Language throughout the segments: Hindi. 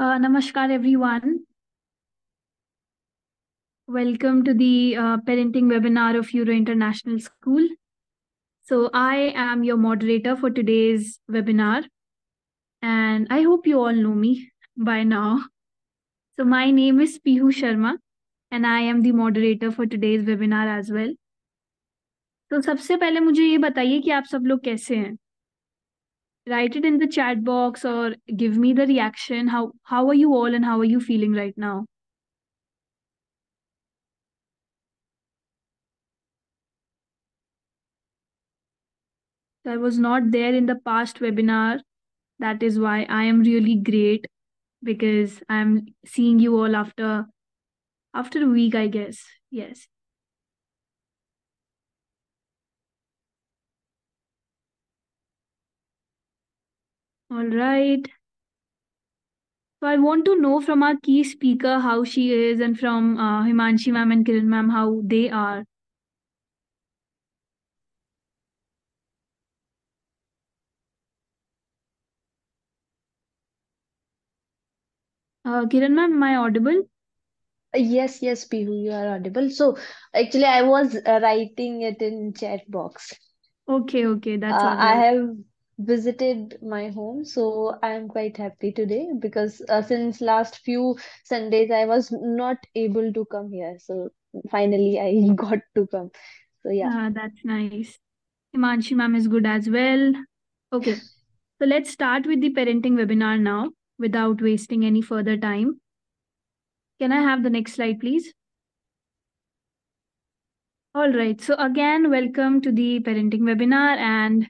नमस्कार everyone welcome to the parenting webinar of euro international school so I am your moderator for today's webinar and I hope you all know me by now so my name is Peehu Sharma and I am the moderator for today's webinar as well तो सबसे पहले मुझे ये बताइए कि आप सब लोग कैसे हैं write it in the chat box or give me the reaction how how are you all and how are you feeling right now i was not there in the past webinar that is why i am really great because i'm seeing you all after after a week i guess yes All right. So I want to know from our key speaker how she is and from uh, Himanshi ma'am and Kiran ma'am how they are. Uh, Kiran ma'am, am I audible? Yes, yes, Pihu, you are audible. So actually, I was uh, writing it in chat box. Okay, okay, that's uh, all right. I have visited my home so i am quite happy today because uh, since last few sundays i was not able to come here so finally i got to come so yeah ah, that's nice himanshi ma'am is good as well okay so let's start with the parenting webinar now without wasting any further time can i have the next slide please all right so again welcome to the parenting webinar and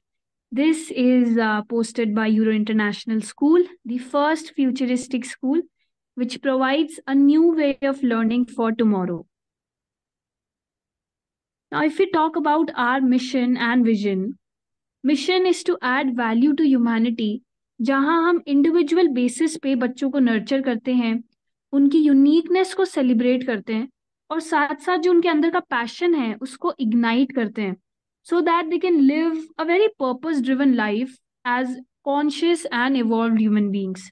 This is uh, posted by Euro International School, the first futuristic school which provides a new way of learning for tomorrow. Now, if we talk about our mission and vision, mission is to add value to humanity, जहां हम individual basis पे बच्चों को nurture करते हैं उनकी uniqueness को celebrate करते हैं और साथ साथ जो उनके अंदर का passion है उसको ignite करते हैं so that they can live a very purpose driven life as conscious and evolved human beings.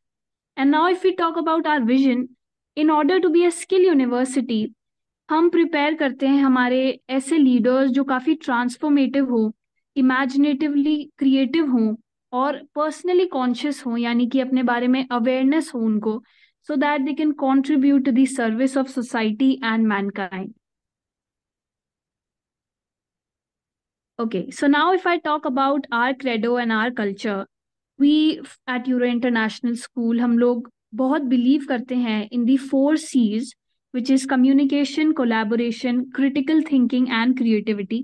And now, if we talk about our vision, in order to be a skill university, हम प्रिपेयर करते हैं हमारे ऐसे लीडर्स जो काफ़ी ट्रांसफॉर्मेटिव हो इमेजिनेटिवली क्रिएटिव हों और पर्सनली कॉन्शियस हों यानी कि अपने बारे में अवेयरनेस हो उनको so that they can contribute to the service of society and mankind Okay, so now if I talk about our credo and our culture, we at Euro International School, हम लोग बहुत बिलीव करते हैं in the four Cs which is communication, collaboration, critical thinking and creativity.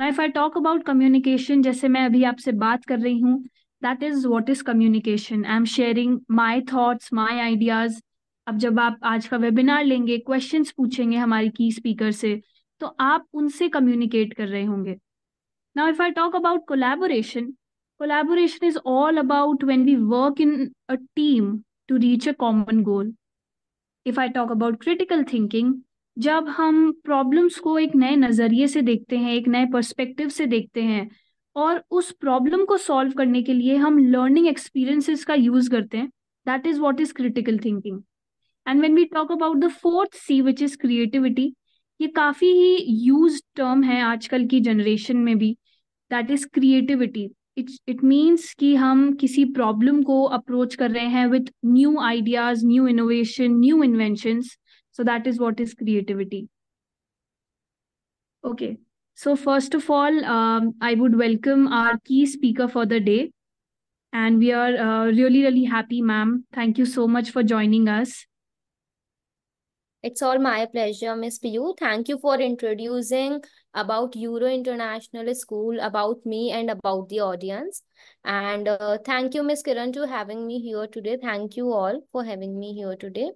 Now if I talk about communication, जैसे मैं अभी आपसे बात कर रही हूँ that is what is communication. I'm sharing my thoughts, my ideas. अब जब आप आज का वेबिनार लेंगे क्वेश्चंस पूछेंगे हमारी की स्पीकर से तो आप उनसे कम्युनिकेट कर रहे होंगे Now, if I talk about collaboration, collaboration is all about when we work in a team to reach a common goal. If I talk about critical thinking, जब हम प्रॉब्लम्स को एक नए नज़रिए से देखते हैं एक नए पर्सपेक्टिव से देखते हैं और उस प्रॉब्लम को सॉल्व करने के लिए हम लर्निंग एक्सपीरियंसेस का यूज़ करते हैं that is what is critical thinking and when we talk about the fourth C which is creativity ये काफ़ी ही यूज टर्म है आजकल की जनरेशन में भी that is creativity it it means कि हम किसी प्रॉब्लम को अप्रोच कर रहे हैं with new ideas new innovation new invention so that is what is creativity okay so first of all I would welcome our key speaker for the day and we are really really happy ma'am thank you so much for joining us It's all my pleasure, Miss Piyu. Thank you for introducing about Euro International School, about me and about the audience. And uh, thank you, Miss Kiran, to having me here today. Thank you all for having me here today.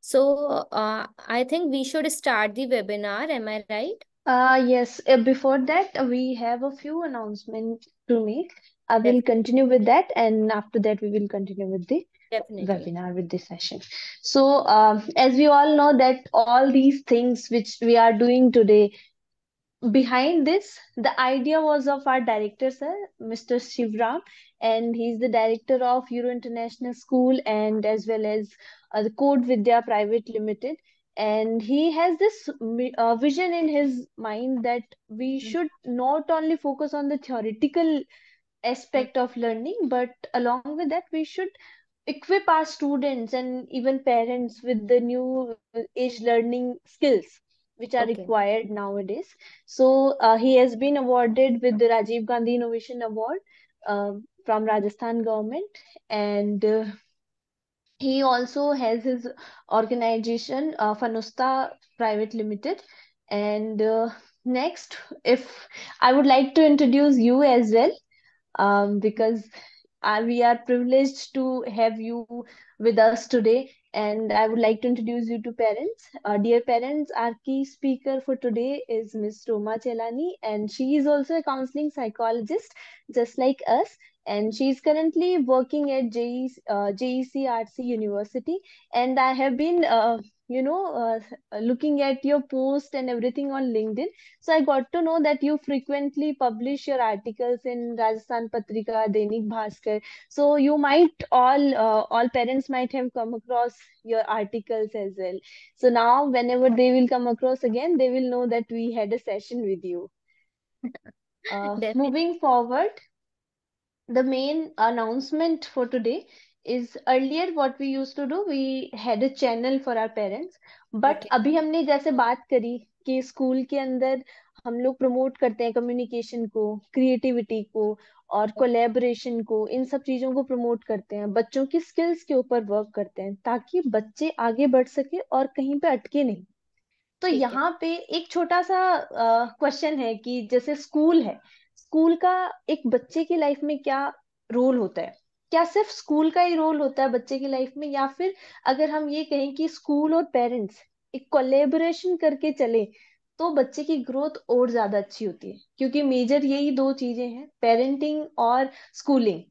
So uh, I think we should start the webinar. Am I right? Uh, yes. Uh, before that, uh, we have a few announcements to make. I will continue with that. And after that, we will continue with the Definitely. webinar with this session so uh, as we all know that all these things which we are doing today behind this the idea was of our director sir mr shivram and he's the director of euro international school and as well as uh, the code vidya private limited and he has this uh, vision in his mind that we mm-hmm. should not only focus on the theoretical aspect of learning but along with that we should equip our students and even parents with the new age learning skills which are okay. required nowadays so uh, he has been awarded with the rajiv gandhi innovation award uh, from rajasthan government and uh, he also has his organization uh, fanusta private limited and uh, next if i would like to introduce you as well um, because uh, we are privileged to have you with us today. And I would like to introduce you to parents. Uh, dear parents, our key speaker for today is Ms. Roma Chelani, and she is also a counseling psychologist, just like us. And she is currently working at JEC, uh, JEC University. And I have been uh, you know uh, uh, looking at your post and everything on linkedin so i got to know that you frequently publish your articles in rajasthan patrika dainik bhaskar so you might all uh, all parents might have come across your articles as well so now whenever they will come across again they will know that we had a session with you uh, moving forward the main announcement for today is earlier what we used to do we had a channel for our parents but अभी हमने जैसे बात करी कि स्कूल के अंदर हम लोग प्रमोट करते हैं कम्युनिकेशन को क्रिएटिविटी को और कोलेबरेशन को इन सब चीजों को प्रमोट करते हैं बच्चों की स्किल्स के ऊपर वर्क करते हैं ताकि बच्चे आगे बढ़ सके और कहीं पे अटके नहीं तो यहाँ पे एक छोटा सा क्वेश्चन है कि जैसे स्कूल है स्कूल का एक बच्चे की लाइफ में क्या रोल होता है क्या सिर्फ स्कूल का ही रोल होता है बच्चे की लाइफ में या फिर अगर हम ये कहें कि स्कूल और पेरेंट्स एक कोलेबोरेशन करके चले तो बच्चे की ग्रोथ और ज्यादा अच्छी होती है क्योंकि मेजर यही दो चीजें हैं पेरेंटिंग और स्कूलिंग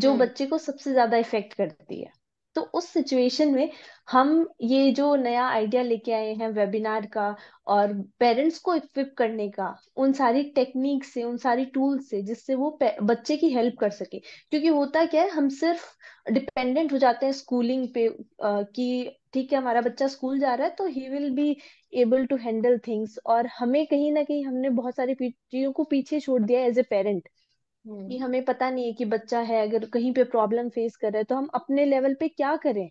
जो हम्म। बच्चे को सबसे ज्यादा इफेक्ट करती है तो उस सिचुएशन में हम ये जो नया आइडिया लेके आए हैं वेबिनार का और पेरेंट्स को इक्विप करने का उन सारी टेक्निक से उन सारी टूल्स से जिससे वो बच्चे की हेल्प कर सके क्योंकि होता क्या है हम सिर्फ डिपेंडेंट हो जाते हैं स्कूलिंग पे कि ठीक है हमारा बच्चा स्कूल जा रहा है तो he will be able to handle things और हमें कहीं ना कहीं हमने बहुत सारी चीजों को पीछे छोड़ दिया एज ए पेरेंट हम्म। कि हम्म हमें पता नहीं है कि बच्चा है अगर कहीं पे प्रॉब्लम फेस कर रहा है तो हम अपने लेवल पे क्या करें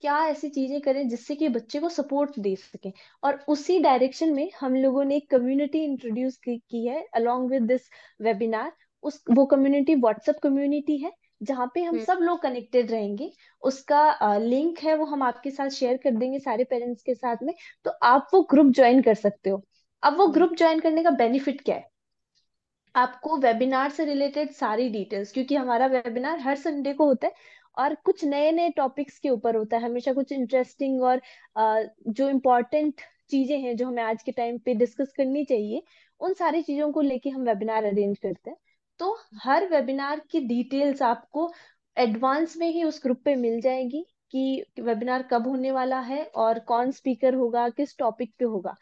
क्या ऐसी चीजें करें जिससे कि बच्चे को सपोर्ट दे सके और उसी डायरेक्शन में हम लोगों ने एक कम्युनिटी इंट्रोड्यूस की, की है अलोंग विद दिस वेबिनार उस वो कम्युनिटी व्हाट्सएप कम्युनिटी है जहाँ पे हम हम्म। सब लोग कनेक्टेड रहेंगे उसका लिंक है वो हम आपके साथ शेयर कर देंगे सारे पेरेंट्स के साथ में तो आप वो ग्रुप ज्वाइन कर सकते हो अब वो ग्रुप हम्म। ज्वाइन करने का बेनिफिट क्या है आपको वेबिनार से रिलेटेड सारी डिटेल्स क्योंकि हमारा वेबिनार हर संडे को होता है और कुछ नए नए टॉपिक्स के ऊपर होता है हमेशा कुछ इंटरेस्टिंग और जो इम्पोर्टेंट चीजें हैं जो हमें आज के टाइम पे डिस्कस करनी चाहिए उन सारी चीजों को लेके हम वेबिनार अरेंज करते हैं तो हर वेबिनार की डिटेल्स आपको एडवांस में ही उस ग्रुप पे मिल जाएगी कि वेबिनार कब होने वाला है और कौन स्पीकर होगा किस टॉपिक पे होगा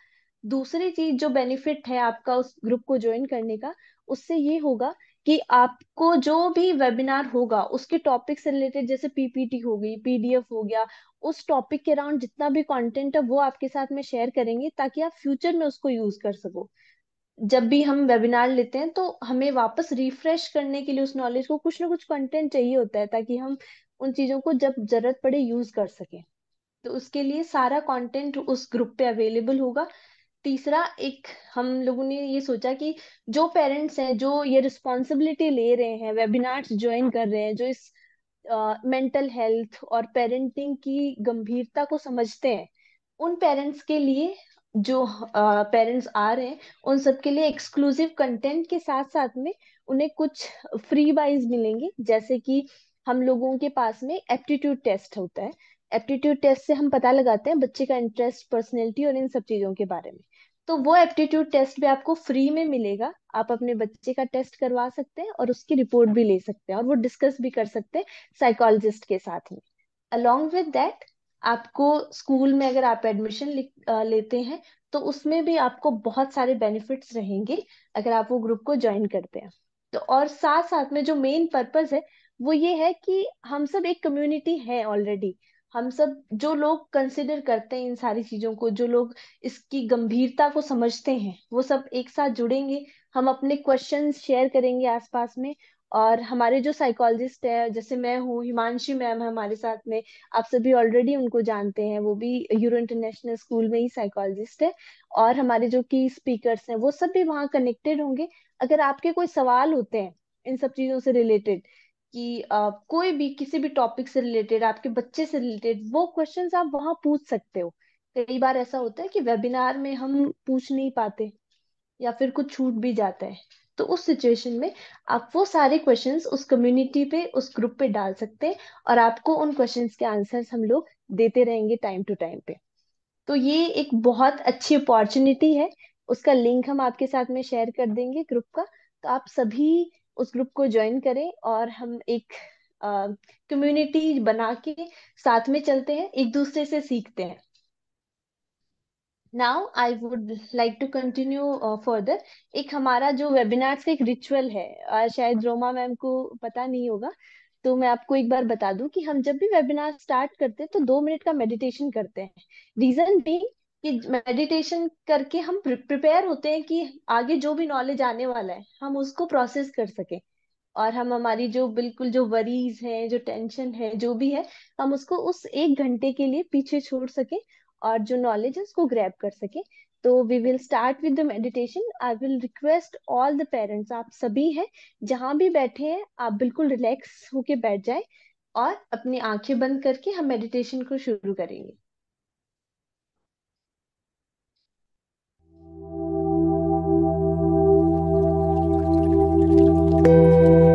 दूसरी चीज जो बेनिफिट है आपका उस ग्रुप को ज्वाइन करने का उससे ये होगा कि आपको जो भी वेबिनार होगा उसके टॉपिक से रिलेटेड जैसे पीपीटी हो गई पीडीएफ हो गया उस टॉपिक के अराउंड जितना भी कंटेंट है वो आपके साथ में शेयर करेंगे ताकि आप फ्यूचर में उसको यूज कर सको जब भी हम वेबिनार लेते हैं तो हमें वापस रिफ्रेश करने के लिए उस नॉलेज को कुछ ना कुछ कंटेंट चाहिए होता है ताकि हम उन चीजों को जब जरूरत पड़े यूज कर सकें तो उसके लिए सारा कंटेंट उस ग्रुप पे अवेलेबल होगा तीसरा एक हम लोगों ने ये सोचा कि जो पेरेंट्स हैं जो ये रिस्पॉन्सिबिलिटी ले रहे हैं वेबिनार्स ज्वाइन कर रहे हैं जो इस मेंटल uh, हेल्थ और पेरेंटिंग की गंभीरता को समझते हैं उन पेरेंट्स के लिए जो पेरेंट्स uh, आ रहे हैं उन सबके लिए एक्सक्लूसिव कंटेंट के साथ साथ में उन्हें कुछ फ्री वाइज मिलेंगे जैसे कि हम लोगों के पास में एप्टीट्यूड टेस्ट होता है एप्टीट्यूड टेस्ट से हम पता लगाते हैं बच्चे का इंटरेस्ट पर्सनैलिटी और इन सब चीज़ों के बारे में तो वो एप्टीट्यूड टेस्ट भी आपको फ्री में मिलेगा आप अपने बच्चे का टेस्ट करवा सकते हैं और उसकी रिपोर्ट भी ले सकते हैं और वो डिस्कस भी कर सकते हैं साइकोलॉजिस्ट के साथ में अलॉन्ग विद दैट आपको स्कूल में अगर आप एडमिशन लेते हैं तो उसमें भी आपको बहुत सारे बेनिफिट्स रहेंगे अगर आप वो ग्रुप को ज्वाइन करते हैं तो और साथ साथ में जो मेन पर्पज है वो ये है कि हम सब एक कम्युनिटी है ऑलरेडी हम सब जो लोग कंसिडर करते हैं इन सारी चीजों को जो लोग इसकी गंभीरता को समझते हैं वो सब एक साथ जुड़ेंगे हम अपने क्वेश्चन शेयर करेंगे आसपास में और हमारे जो साइकोलॉजिस्ट है जैसे मैं हूँ हिमांशी मैम है हमारे साथ में आप सभी ऑलरेडी उनको जानते हैं वो भी यूरो इंटरनेशनल स्कूल में ही साइकोलॉजिस्ट है और हमारे जो की स्पीकर्स हैं वो सब भी वहाँ कनेक्टेड होंगे अगर आपके कोई सवाल होते हैं इन सब चीजों से रिलेटेड कि uh, कोई भी किसी भी टॉपिक से रिलेटेड आपके बच्चे से रिलेटेड वो क्वेश्चंस आप वहां पूछ सकते हो कई बार ऐसा होता है कि वेबिनार में हम पूछ नहीं पाते या फिर कुछ छूट भी जाता है तो उस सिचुएशन में आप वो सारे क्वेश्चंस उस कम्युनिटी पे उस ग्रुप पे डाल सकते हैं और आपको उन क्वेश्चंस के आंसर्स हम लोग देते रहेंगे टाइम टू टाइम पे तो ये एक बहुत अच्छी अपॉर्चुनिटी है उसका लिंक हम आपके साथ में शेयर कर देंगे ग्रुप का तो आप सभी उस ग्रुप को ज्वाइन करें और हम एक कम्युनिटी बना के साथ में चलते हैं एक दूसरे से सीखते हैं now I would like to continue further एक हमारा जो वेबिनार्स का एक रिचुअल है और शायद रोमा मैम को पता नहीं होगा तो मैं आपको एक बार बता दूं कि हम जब भी वेबिनार स्टार्ट करते हैं तो दो मिनट का मेडिटेशन करते हैं रीजन भी कि मेडिटेशन करके हम प्रिपेयर होते हैं कि आगे जो भी नॉलेज आने वाला है हम उसको प्रोसेस कर सके और हम हमारी जो बिल्कुल जो वरीज है जो टेंशन है जो भी है हम उसको उस एक घंटे के लिए पीछे छोड़ सके और जो नॉलेज है उसको ग्रैप कर सके तो we will start with the meditation I will request all the parents आप सभी हैं जहां भी बैठे हैं आप बिल्कुल रिलैक्स होके बैठ जाए और अपनी आंखें बंद करके हम मेडिटेशन को शुरू करेंगे thank you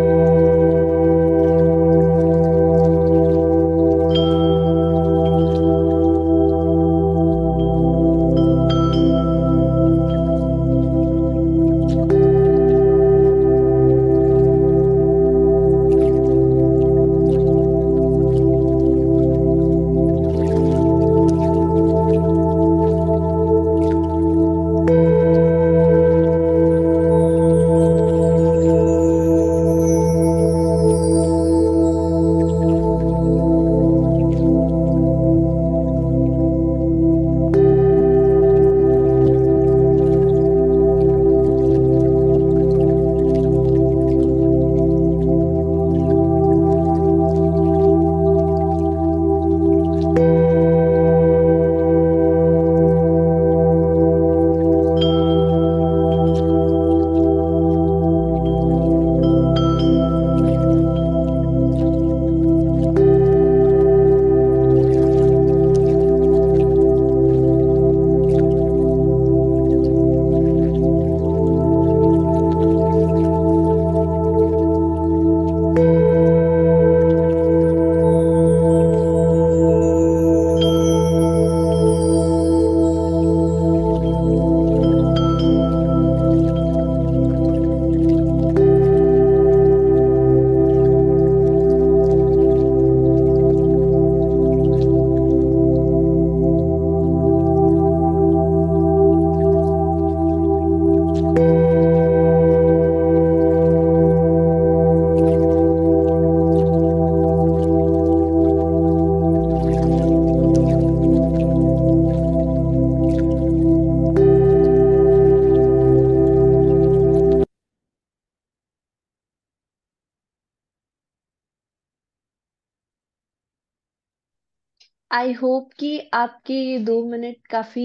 आपके ये दो मिनट काफी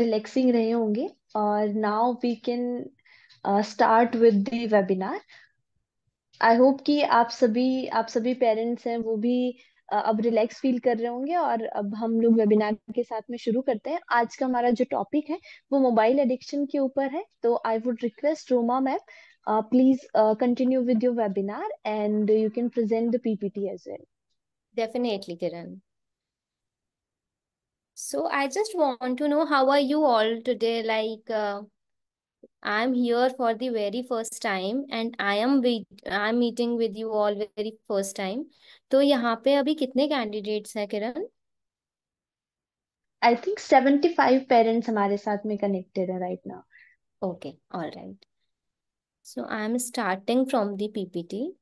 रिलैक्सिंग रहे होंगे और now we can start with the webinar I hope कि आप सभी आप सभी पेरेंट्स हैं वो भी uh, अब रिलैक्स फील कर रहे होंगे और अब हम लोग वेबिनार के साथ में शुरू करते हैं आज का हमारा जो टॉपिक है वो मोबाइल एडिक्शन के ऊपर है तो I would request Roma ma'am please continue with your webinar and you can present the PPT as well definitely Kiran So I just want to know how are you all today? Like uh, I'm here for the very first time and I am I am meeting with you all very first time. तो यहाँ पे अभी कितने कैंडिडेट्स हैं किरण? I think 75 parents are साथ connected right now. Okay, all right. So I am starting from the PPT.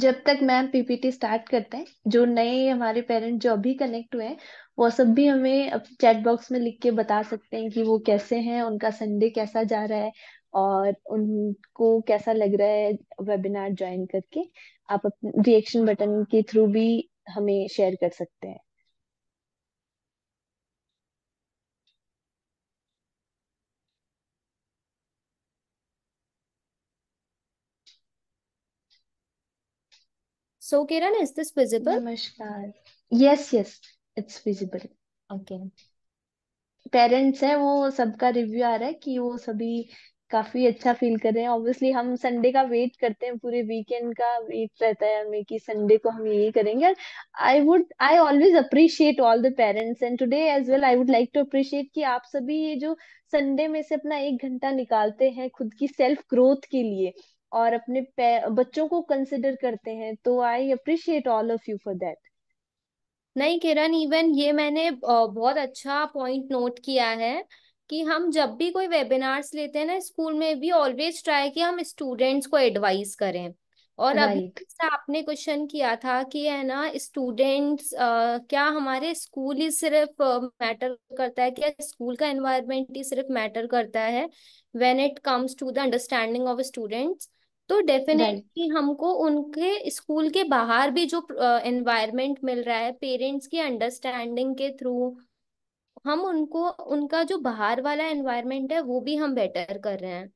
जब तक मैम पीपीटी स्टार्ट करते हैं जो नए हमारे पेरेंट जो अभी कनेक्ट हुए हैं वो सब भी हमें चैट बॉक्स में लिख के बता सकते हैं कि वो कैसे हैं उनका संडे कैसा जा रहा है और उनको कैसा लग रहा है वेबिनार ज्वाइन करके आप रिएक्शन बटन के थ्रू भी हमें शेयर कर सकते हैं So, Kiran, is this visible? Namaskar. Yes, yes, it's visible. Okay. Parents है वो सबका रिव्यू आ रहा है कि वो सभी काफी अच्छा फील कर रहे हैं ऑब्वियसली हम संडे का वेट करते हैं पूरे वीकेंड का वेट रहता है हमें कि संडे को हम यही करेंगे I would I always appreciate all the parents and today as well I would like to appreciate कि आप सभी ये जो संडे में से अपना एक घंटा निकालते हैं खुद की सेल्फ ग्रोथ के लिए और अपने बच्चों को कंसिडर करते हैं तो I appreciate all of you for that नहीं किरण इवन ये मैंने बहुत अच्छा पॉइंट नोट किया है कि हम जब भी कोई वेबिनार्स लेते हैं ना स्कूल में भी ऑलवेज ट्राई कि हम स्टूडेंट्स को एडवाइस करें और right. अभी आपने क्वेश्चन किया था कि है ना स्टूडेंट्स क्या हमारे स्कूल ही सिर्फ मैटर करता है क्या स्कूल का एनवायरनमेंट ही सिर्फ मैटर करता है when it comes to the understanding of students तो डेफिनेटली हमको उनके स्कूल के बाहर भी जो एनवायरनमेंट मिल रहा है पेरेंट्स की अंडरस्टैंडिंग के थ्रू हम उनको उनका जो बाहर वाला एनवायरनमेंट है वो भी हम बेटर कर रहे हैं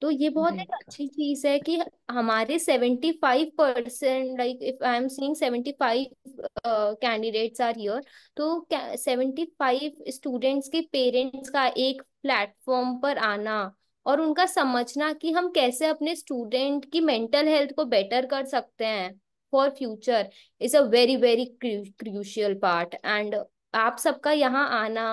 तो ये बहुत एक अच्छी चीज है कि हमारे seventy five percent like if I am seeing seventy five candidates are here तो सेवेंटी फाइव स्टूडेंट्स के पेरेंट्स का एक प्लेटफॉर्म पर आना और उनका समझना कि हम कैसे अपने स्टूडेंट की मेंटल हेल्थ को बेटर कर सकते हैं for future is a very very crucial part and आप सबका यहाँ आना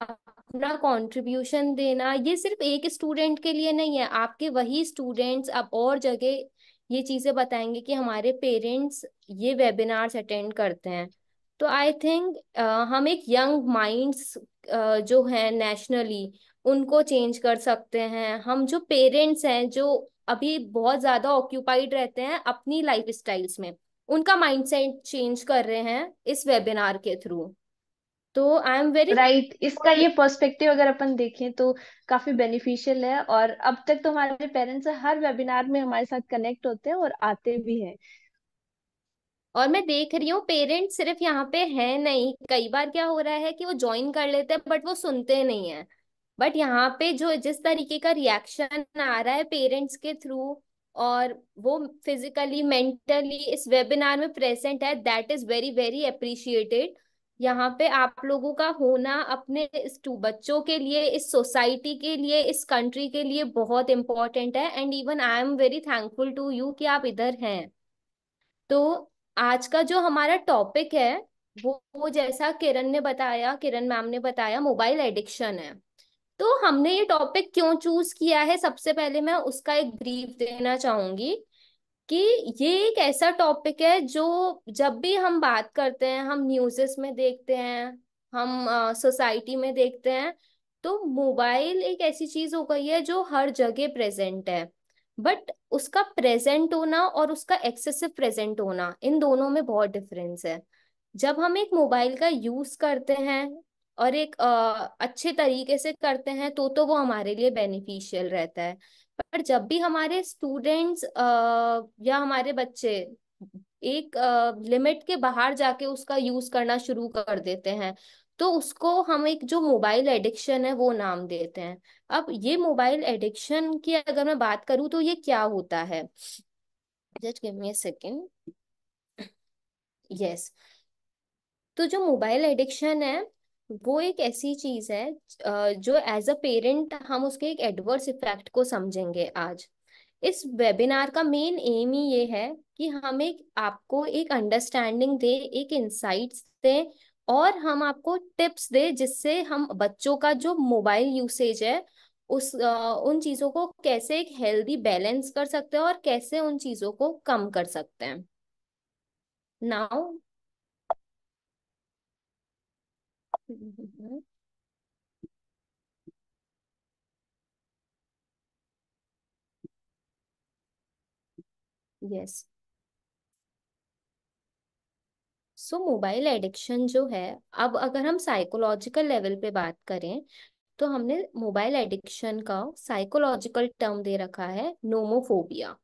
अपना कंट्रीब्यूशन देना ये सिर्फ एक स्टूडेंट के लिए नहीं है आपके वही स्टूडेंट्स अब और जगह ये चीजें बताएंगे कि हमारे पेरेंट्स ये वेबिनार्स अटेंड करते हैं तो आई थिंक uh, हम एक यंग माइंड्स uh, जो है नेशनली उनको चेंज कर सकते हैं हम जो पेरेंट्स हैं जो अभी बहुत ज्यादा ऑक्यूपाइड रहते हैं अपनी लाइफ स्टाइल्स में उनका माइंडसेट चेंज कर रहे हैं इस वेबिनार के थ्रू तो आई एम वेरी राइट इसका ये पर्सपेक्टिव अगर अपन देखें तो काफी बेनिफिशियल है और अब तक तो हमारे पेरेंट्स हर वेबिनार में हमारे साथ कनेक्ट होते हैं और आते भी हैं और मैं देख रही हूँ पेरेंट्स सिर्फ यहाँ पे है नहीं कई बार क्या हो रहा है कि वो ज्वाइन कर लेते हैं बट वो सुनते नहीं है बट यहाँ पे जो जिस तरीके का रिएक्शन आ रहा है पेरेंट्स के थ्रू और वो फिजिकली मेंटली इस वेबिनार में प्रेजेंट है that is very very appreciated यहाँ पे आप लोगों का होना अपने इस बच्चों के लिए इस सोसाइटी के लिए इस कंट्री के लिए बहुत इम्पोर्टेंट है and even I am very thankful to you कि आप इधर हैं तो आज का जो हमारा टॉपिक है वो, वो जैसा किरण ने बताया किरण मैम ने बताया मोबाइल एडिक्शन है तो हमने ये टॉपिक क्यों चूज किया है सबसे पहले मैं उसका एक ब्रीफ देना चाहूंगी कि ये एक ऐसा टॉपिक है जो जब भी हम बात करते हैं हम न्यूज़ेस में देखते हैं हम सोसाइटी में देखते हैं तो मोबाइल एक ऐसी चीज हो गई है जो हर जगह प्रेजेंट है बट उसका प्रेजेंट होना और उसका एक्सेसिव प्रेजेंट होना इन दोनों में बहुत डिफरेंस है जब हम एक मोबाइल का यूज करते हैं और एक आ, अच्छे तरीके से करते हैं तो तो वो हमारे लिए बेनिफिशियल रहता है पर जब भी हमारे स्टूडेंट्स या हमारे बच्चे एक लिमिट के बाहर जाके उसका यूज करना शुरू कर देते हैं तो उसको हम एक जो मोबाइल एडिक्शन है वो नाम देते हैं अब ये मोबाइल एडिक्शन की अगर मैं बात करूँ तो ये क्या होता है just give me second yes तो जो मोबाइल एडिक्शन है वो एक ऐसी चीज है जो एज अ पेरेंट हम उसके एक एडवर्स इफेक्ट को समझेंगे आज इस वेबिनार का मेन एम ही ये है कि हम एक आपको एक अंडरस्टैंडिंग दे एक इंसाइट्स दे और हम आपको टिप्स दे जिससे हम बच्चों का जो मोबाइल यूसेज है उस उन चीजों को कैसे एक हेल्दी बैलेंस कर सकते हैं और कैसे उन चीजों को कम कर सकते हैं now mm yes so mobile addiction जो है अब अगर हम साइकोलॉजिकल लेवल पे बात करें तो हमने मोबाइल एडिक्शन का साइकोलॉजिकल टर्म दे रखा है नोमोफोबिया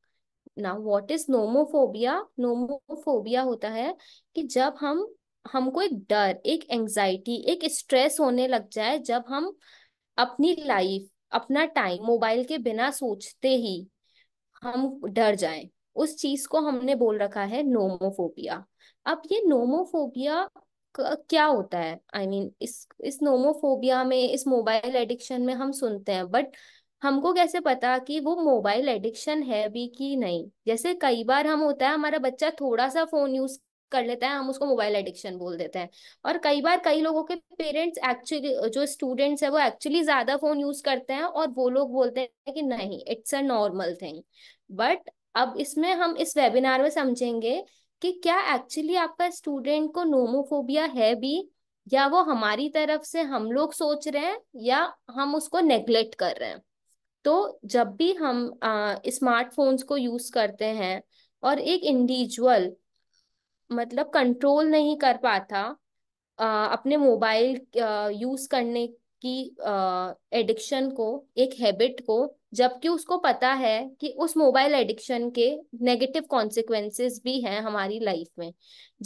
ना व्हाट इज नोमोफोबिया नोमोफोबिया होता है कि जब हम हमको एक डर एक एंजाइटी एक स्ट्रेस होने लग जाए जब हम अपनी लाइफ अपना टाइम मोबाइल के बिना सोचते ही हम डर जाए उस चीज को हमने बोल रखा है नोमोफोबिया अब ये नोमोफोबिया क्या होता है आई I मीन mean, इस इस नोमोफोबिया में इस मोबाइल एडिक्शन में हम सुनते हैं बट हमको कैसे पता कि वो मोबाइल एडिक्शन है भी कि नहीं जैसे कई बार हम होता है हमारा बच्चा थोड़ा सा फोन यूज कर लेता है हम उसको मोबाइल एडिक्शन बोल देते हैं और कई बार कई लोगों के पेरेंट्स एक्चुअली जो स्टूडेंट्स है वो एक्चुअली ज्यादा फोन यूज करते हैं और वो लोग बोलते हैं कि नहीं it's a normal thing but अब इसमें हम इस वेबिनार में समझेंगे कि क्या एक्चुअली आपका स्टूडेंट को नोमोफोबिया है भी या वो हमारी तरफ से हम लोग सोच रहे हैं या हम उसको नेग्लेक्ट कर रहे हैं तो जब भी हम स्मार्टफोन्स को यूज करते हैं और एक इंडिविजुअल मतलब कंट्रोल नहीं कर पाता आ, अपने मोबाइल यूज करने की एडिक्शन को एक हैबिट को जबकि उसको पता है कि उस मोबाइल एडिक्शन के नेगेटिव कॉन्सिक्वेंसेस भी हैं हमारी लाइफ में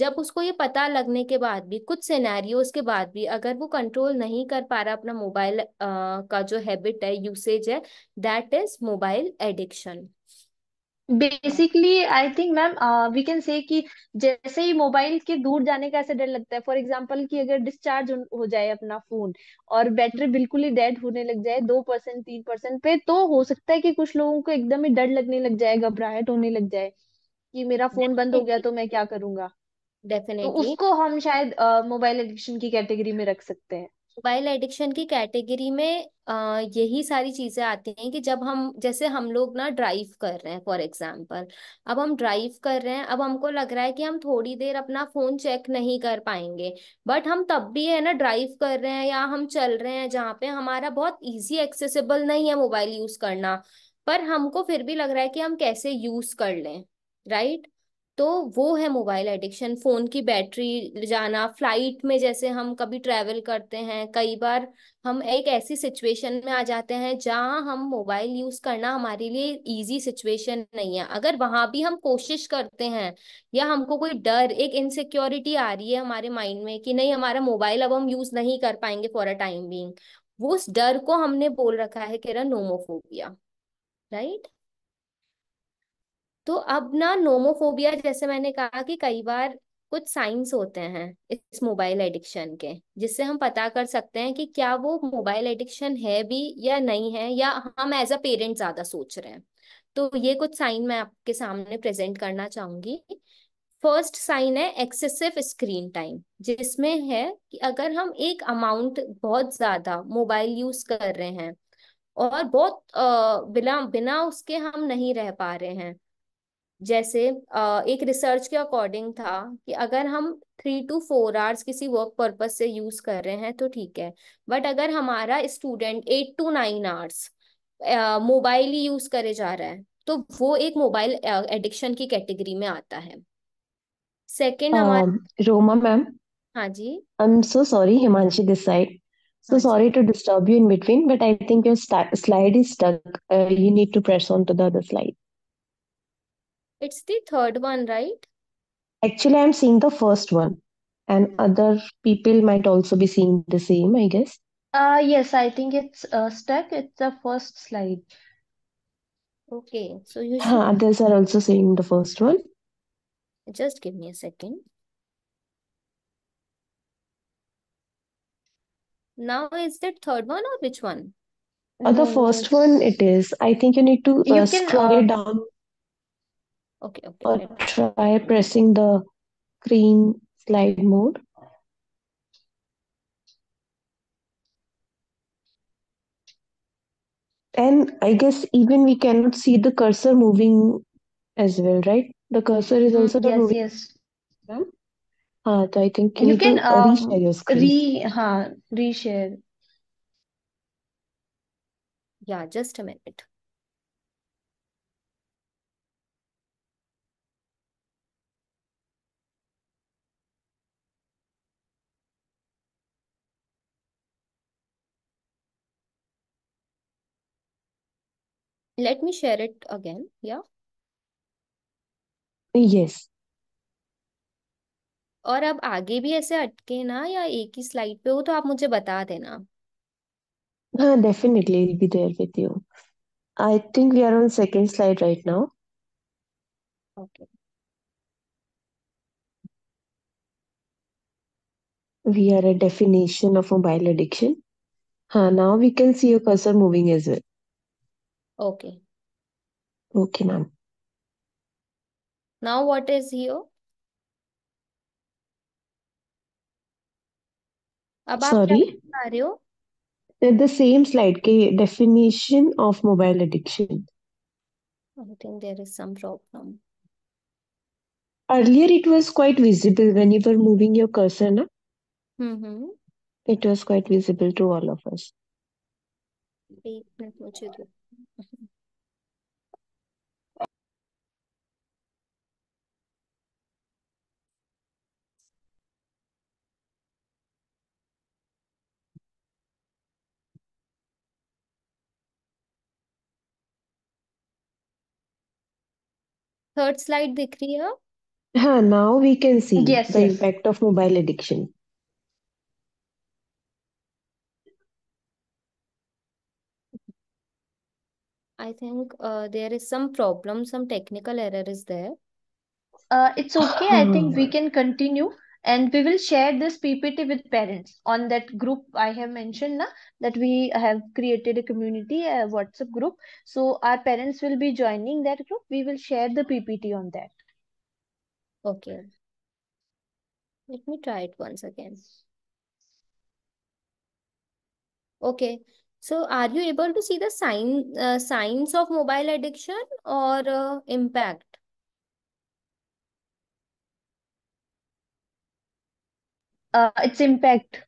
जब उसको ये पता लगने के बाद भी कुछ सिनेरियोज के बाद भी अगर वो कंट्रोल नहीं कर पा रहा अपना मोबाइल का जो हैबिट है यूसेज है that is mobile addiction basically I think ma'am we can say कि जैसे ही मोबाइल के दूर जाने का ऐसे डर लगता है फॉर एग्जाम्पल कि अगर डिस्चार्ज हो जाए अपना फोन और बैटरी बिल्कुल ही डेड होने लग जाए दो परसेंट तीन परसेंट पे तो हो सकता है कि कुछ लोगों को एकदम ही डर लगने लग जाए घबराहट होने लग जाए कि मेरा फोन बंद हो गया तो मैं क्या करूंगा तो डेफिनेटली उसको हम शायद मोबाइल uh, एडिक्शन की कैटेगरी में रख सकते हैं मोबाइल एडिक्शन की कैटेगरी में आ, यही सारी चीजें आती हैं कि जब हम जैसे हम लोग ना ड्राइव कर रहे हैं फॉर एग्जाम्पल अब हम ड्राइव कर रहे हैं अब हमको लग रहा है कि हम थोड़ी देर अपना फोन चेक नहीं कर पाएंगे बट हम तब भी है ना ड्राइव कर रहे हैं या हम चल रहे हैं जहाँ पे हमारा बहुत इजी एक्सेसिबल नहीं है मोबाइल यूज करना पर हमको फिर भी लग रहा है कि हम कैसे यूज कर लें राइट तो वो है मोबाइल एडिक्शन फोन की बैटरी जाना फ्लाइट में जैसे हम कभी ट्रैवल करते हैं कई बार हम एक ऐसी सिचुएशन में आ जाते हैं जहां हम मोबाइल यूज करना हमारे लिए इजी सिचुएशन नहीं है अगर वहां भी हम कोशिश करते हैं या हमको कोई डर एक इनसिक्योरिटी आ रही है हमारे माइंड में कि नहीं हमारा मोबाइल अब हम यूज नहीं कर पाएंगे फॉर अ टाइम बींग वो उस डर को हमने बोल रखा है किरण नोमोफोबिया राइट तो अब ना नोमोफोबिया जैसे मैंने कहा कि कई बार कुछ साइंस होते हैं इस मोबाइल एडिक्शन के जिससे हम पता कर सकते हैं कि क्या वो मोबाइल एडिक्शन है भी या नहीं है या हम एज अ पेरेंट ज्यादा सोच रहे हैं तो ये कुछ साइन मैं आपके सामने प्रेजेंट करना चाहूंगी फर्स्ट साइन है एक्सेसिव स्क्रीन टाइम जिसमें है कि अगर हम एक अमाउंट बहुत ज्यादा मोबाइल यूज कर रहे हैं और बहुत बिना बिना उसके हम नहीं रह पा रहे हैं जैसे एक रिसर्च के अकॉर्डिंग था कि अगर हम थ्री टू फोर आवर्स किसी वर्क पर्पज से यूज कर रहे हैं तो ठीक है बट अगर हमारा student eight to nine hours mobile ही यूज करे जा रहा है तो वो एक मोबाइल एडिक्शन की कैटेगरी में आता है सेकेंड हमारा रोमा मैम हाँ जी I am so sorry Himanshi this side so sorry to disturb you in between but I think your slide is stuck you need to press on to the other slide It's the third one, right? Actually, I'm seeing the first one, and hmm. other people might also be seeing the same, I guess. Uh, yes, I think it's uh, stuck. It's the first slide. Okay, so you should... others are also seeing the first one. Just give me a second. Now is the third one or which one? Uh, the first one it is. I think you need to uh, you can, scroll uh, down Okay, okay. Or try pressing the green slide mode. And I guess even we cannot see the cursor moving as well, right? The cursor is mm, also the yes, moving. Yes, yes. Huh? I think you, you can, can um, reshare your screen. Re, huh, reshare. Yeah, just a minute. let me share it again yeah yes और अब आगे भी ऐसे अटके ना या एक ही स्लाइड पे हो तो आप मुझे बता देना हाँ definitely will be there with you I think we are on second slide right now okay we are a definition of mobile addiction हाँ now we can see your cursor moving as well Okay. Okay, ma'am. Now what is here? Sorry? The same slide के definition of mobile addiction. I think there is some problem. Earlier it was quite visible when you were moving your cursor, na? Mm-hmm. It was quite visible to all of us. एक मिनट मुझे दो Third slide, दिख रही है हाँ now we can see Yes, the yes. Impact of I think uh, there is some problem, some technical error is there. Uh, it's okay. I think we hmm. can continue and we will share this ppt with parents on that group i have mentioned na, that we have created a community a whatsapp group so our parents will be joining that group we will share the ppt on that okay let me try it once again okay so are you able to see the sign uh, signs of mobile addiction or uh, impact uh, its impact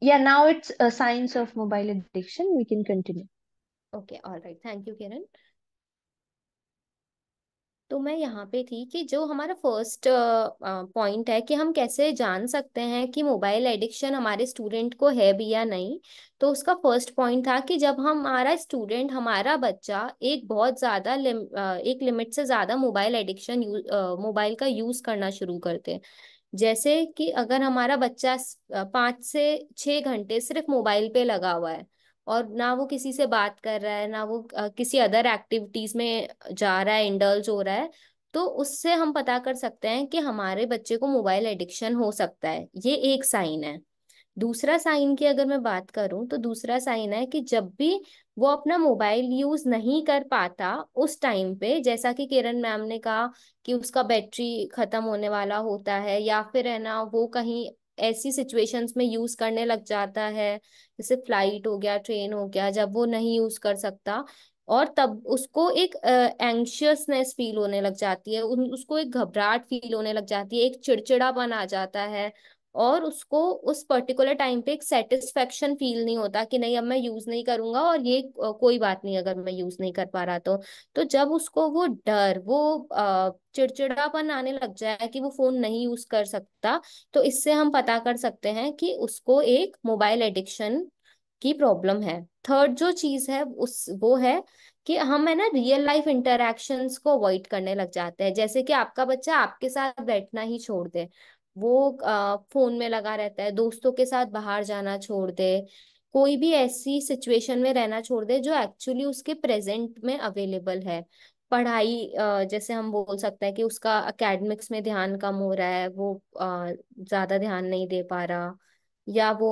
yeah now it's a science of mobile addiction we can continue okay all right thank you kiran तो मैं यहाँ पे थी कि जो हमारा फर्स्ट पॉइंट है कि हम कैसे जान सकते हैं कि मोबाइल एडिक्शन हमारे स्टूडेंट को है भी या नहीं तो उसका फर्स्ट पॉइंट था कि जब हमारा स्टूडेंट हमारा बच्चा एक बहुत ज़्यादा लिम, एक लिमिट से ज़्यादा मोबाइल एडिक्शन मोबाइल का यूज़ करना शुरू करते हैं जैसे कि अगर हमारा बच्चा पाँच से छः घंटे सिर्फ मोबाइल पे लगा हुआ है और ना वो किसी से बात कर रहा है ना वो किसी अदर एक्टिविटीज में जा रहा है इंडल्स हो रहा है तो उससे हम पता कर सकते हैं कि हमारे बच्चे को मोबाइल एडिक्शन हो सकता है ये एक साइन है दूसरा साइन की अगर मैं बात करूं तो दूसरा साइन है कि जब भी वो अपना मोबाइल यूज नहीं कर पाता उस टाइम पे जैसा कि किरण मैम ने कहा कि उसका बैटरी खत्म होने वाला होता है या फिर है ना वो कहीं ऐसी सिचुएशंस में यूज करने लग जाता है जैसे फ्लाइट हो गया ट्रेन हो गया जब वो नहीं यूज कर सकता और तब उसको एक एंक्शियसनेस फील होने लग जाती है उसको एक घबराहट फील होने लग जाती है एक चिड़चिड़ापन आ जाता है और उसको उस पर्टिकुलर टाइम पे एक सेटिस्फेक्शन फील नहीं होता कि नहीं अब मैं यूज नहीं करूंगा और ये कोई बात नहीं अगर मैं यूज नहीं कर पा रहा तो तो जब उसको वो डर वो चिड़चिड़ापन आने लग जाए कि वो फोन नहीं यूज कर सकता तो इससे हम पता कर सकते हैं कि उसको एक मोबाइल एडिक्शन की प्रॉब्लम है थर्ड जो चीज है उस वो है कि हम है ना रियल लाइफ इंटरेक्शंस को अवॉइड करने लग जाते हैं जैसे कि आपका बच्चा आपके साथ बैठना ही छोड़ दे वो आ, फोन में लगा रहता है दोस्तों के साथ बाहर जाना छोड़ दे कोई भी ऐसी सिचुएशन में रहना छोड़ दे जो एक्चुअली उसके प्रेजेंट में अवेलेबल है पढ़ाई जैसे हम बोल सकते हैं कि उसका एकेडमिक्स में ध्यान कम हो रहा है वो ज्यादा ध्यान नहीं दे पा रहा या वो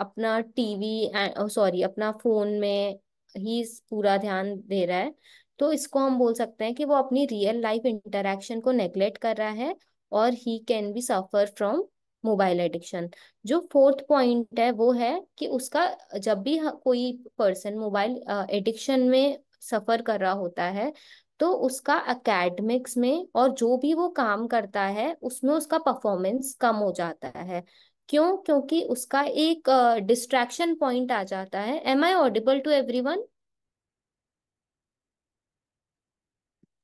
अपना टीवी सॉरी अपना फोन में ही पूरा ध्यान दे रहा है तो इसको हम बोल सकते हैं कि वो अपनी रियल लाइफ इंटरेक्शन को नेग्लेक्ट कर रहा है और he can be suffer from mobile addiction जो फोर्थ पॉइंट है वो है कि उसका जब भी कोई पर्सन मोबाइल एडिक्शन में सफर कर रहा होता है तो उसका अकेडमिक्स में और जो भी वो काम करता है उसमें उसका परफॉर्मेंस कम हो जाता है क्यों क्योंकि उसका एक डिस्ट्रैक्शन uh, पॉइंट आ जाता है am I audible to everyone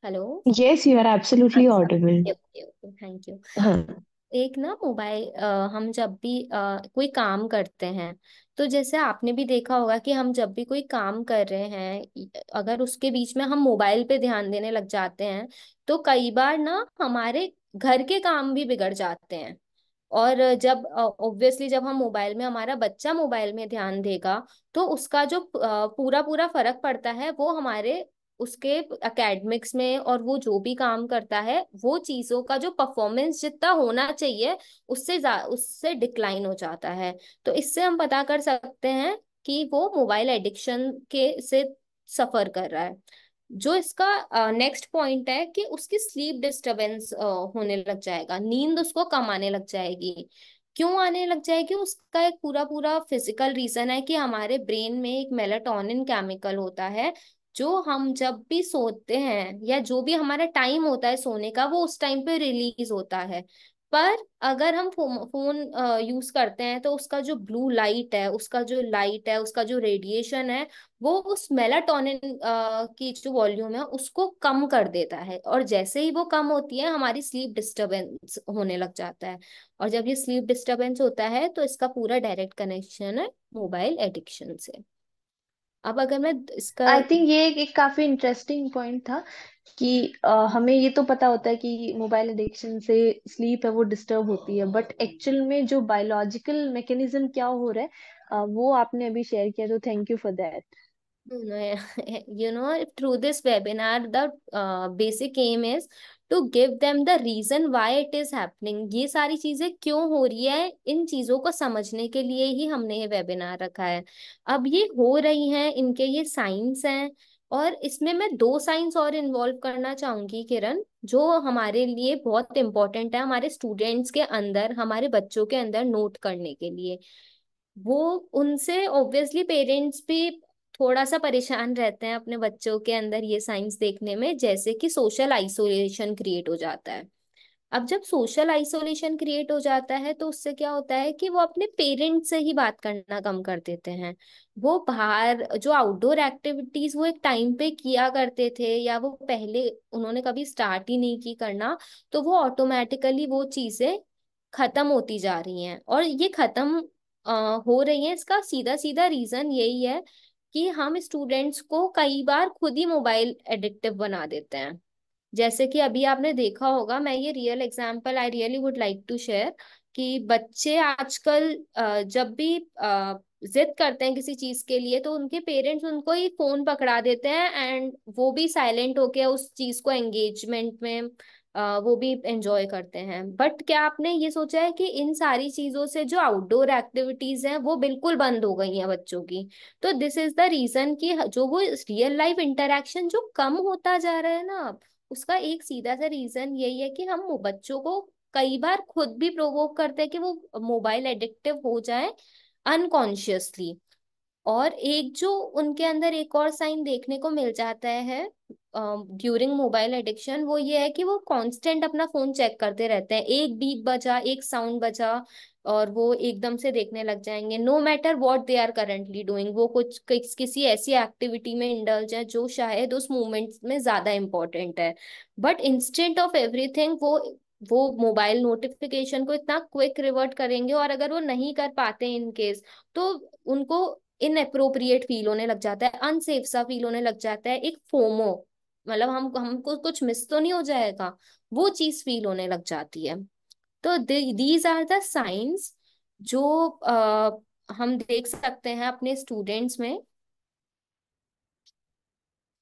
hello yes you are absolutely audible okay thank you एक ना मोबाइल हम जब भी आ, कोई काम करते हैं तो जैसे आपने भी देखा होगा कि हम जब भी कोई काम कर रहे हैं अगर उसके बीच में हम मोबाइल पे ध्यान देने लग जाते हैं तो कई बार ना हमारे घर के काम भी बिगड़ जाते हैं और जब ऑब्वियसली जब हम मोबाइल में हमारा बच्चा मोबाइल में ध्यान देगा तो उसका जो पूरा पूरा फर्क पड़ता है वो हमारे उसके एकेडमिक्स में और वो जो भी काम करता है वो चीजों का जो परफॉर्मेंस जितना होना चाहिए उससे उससे डिक्लाइन हो जाता है तो इससे हम पता कर सकते हैं कि वो मोबाइल एडिक्शन के से सफर कर रहा है जो इसका नेक्स्ट uh, पॉइंट है कि उसकी स्लीप डिस्टरबेंस uh, होने लग जाएगा नींद उसको कम आने लग जाएगी क्यों आने लग जाएगी उसका एक पूरा पूरा फिजिकल रीजन है कि हमारे ब्रेन में एक मेलाटोनिन केमिकल होता है जो हम जब भी सोते हैं या जो भी हमारा टाइम होता है सोने का वो उस टाइम पे रिलीज होता है पर अगर हम फो, फोन यूज करते हैं तो उसका जो ब्लू लाइट है उसका जो लाइट है उसका जो रेडिएशन है वो उस मेलाटोनिन की जो वॉल्यूम है उसको कम कर देता है और जैसे ही वो कम होती है हमारी स्लीप डिस्टरबेंस होने लग जाता है और जब ये स्लीप डिस्टरबेंस होता है तो इसका पूरा डायरेक्ट कनेक्शन है मोबाइल एडिक्शन से अब अगर मैं इसका आई थिंक ये एक, एक काफी इंटरेस्टिंग पॉइंट था कि आ, हमें ये तो पता होता है कि मोबाइल एडिक्शन से स्लीप है वो डिस्टर्ब होती है बट एक्चुअल में जो बायोलॉजिकल मैकेनिज्म क्या हो रहा है आ, वो आपने अभी शेयर किया तो thank you for that You know, through this webinar, the uh, basic aim is to give them the reason why it is happening ये सारी चीजें क्यों हो रही है इन चीजों को समझने के लिए ही हमने ये वेबिनार रखा है अब ये हो रही हैं इनके ये साइंस हैं और इसमें मैं दो साइंस और इन्वॉल्व करना चाहूंगी किरण जो हमारे लिए बहुत इम्पोर्टेंट है हमारे स्टूडेंट्स के अंदर हमारे बच्चों के अंदर नोट करने के लिए वो उनसे ऑब्वियसली पेरेंट्स भी थोड़ा सा परेशान रहते हैं अपने बच्चों के अंदर ये साइंस देखने में जैसे कि सोशल आइसोलेशन क्रिएट हो जाता है अब जब सोशल आइसोलेशन क्रिएट हो जाता है तो उससे क्या होता है कि वो अपने पेरेंट्स से ही बात करना कम कर देते हैं वो बाहर जो आउटडोर एक्टिविटीज वो एक टाइम पे किया करते थे या वो पहले उन्होंने कभी स्टार्ट ही नहीं की करना तो वो ऑटोमेटिकली वो चीजें खत्म होती जा रही हैं और ये खत्म हो रही है इसका सीधा सीधा रीजन यही है कि हम स्टूडेंट्स को कई बार खुद ही मोबाइल एडिक्टिव बना देते हैं जैसे कि अभी आपने देखा होगा मैं ये real example I really would like to share कि बच्चे आजकल जब भी जिद करते हैं किसी चीज के लिए तो उनके पेरेंट्स उनको ही फोन पकड़ा देते हैं एंड वो भी साइलेंट होके उस चीज को एंगेजमेंट में वो भी एंजॉय करते हैं बट क्या आपने ये सोचा है कि इन सारी चीजों से जो आउटडोर एक्टिविटीज हैं वो बिल्कुल बंद हो गई हैं बच्चों की तो दिस इज द रीजन कि जो वो रियल लाइफ इंटरेक्शन जो कम होता जा रहा है ना उसका एक सीधा सा रीजन यही है कि हम बच्चों को कई बार खुद भी प्रोवोक करते हैं कि वो मोबाइल एडिक्टिव हो जाए अनकॉन्शियसली और एक जो उनके अंदर एक और साइन देखने को मिल जाता है ड्यूरिंग मोबाइल एडिक्शन वो ये है कि वो कांस्टेंट अपना फोन चेक करते रहते हैं एक बीप बजा एक साउंड बजा और वो एकदम से देखने लग जाएंगे no matter what they are currently doing वो कुछ किसी ऐसी एक्टिविटी में इंडल्ज है जो शायद उस मोमेंट में ज्यादा इंपॉर्टेंट है बट इंस्टेंट ऑफ एवरीथिंग वो वो मोबाइल नोटिफिकेशन को इतना क्विक रिवर्ट करेंगे और अगर वो नहीं कर पाते इन केस तो उनको इनअप्रोप्रिएट फील होने लग जाता है अनसेफ सा फील होने लग जाता है एक फोमो मतलब हम हमको कुछ मिस तो नहीं हो जाएगा वो चीज फील होने लग जाती है तो दीज आर द साइंस जो आ, हम देख सकते हैं अपने स्टूडेंट्स में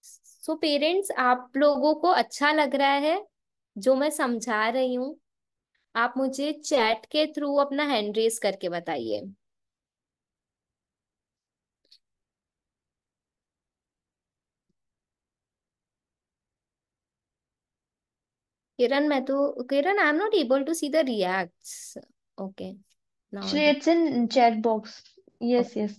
सो so, पेरेंट्स आप लोगों को अच्छा लग रहा है जो मैं समझा रही हूं आप मुझे चैट के थ्रू अपना हैंड रेस करके बताइए Kiran, मैं तो Kiran, I'm not able to see the reacts. Okay. Now Actually, it's in chat box. Yes, yes.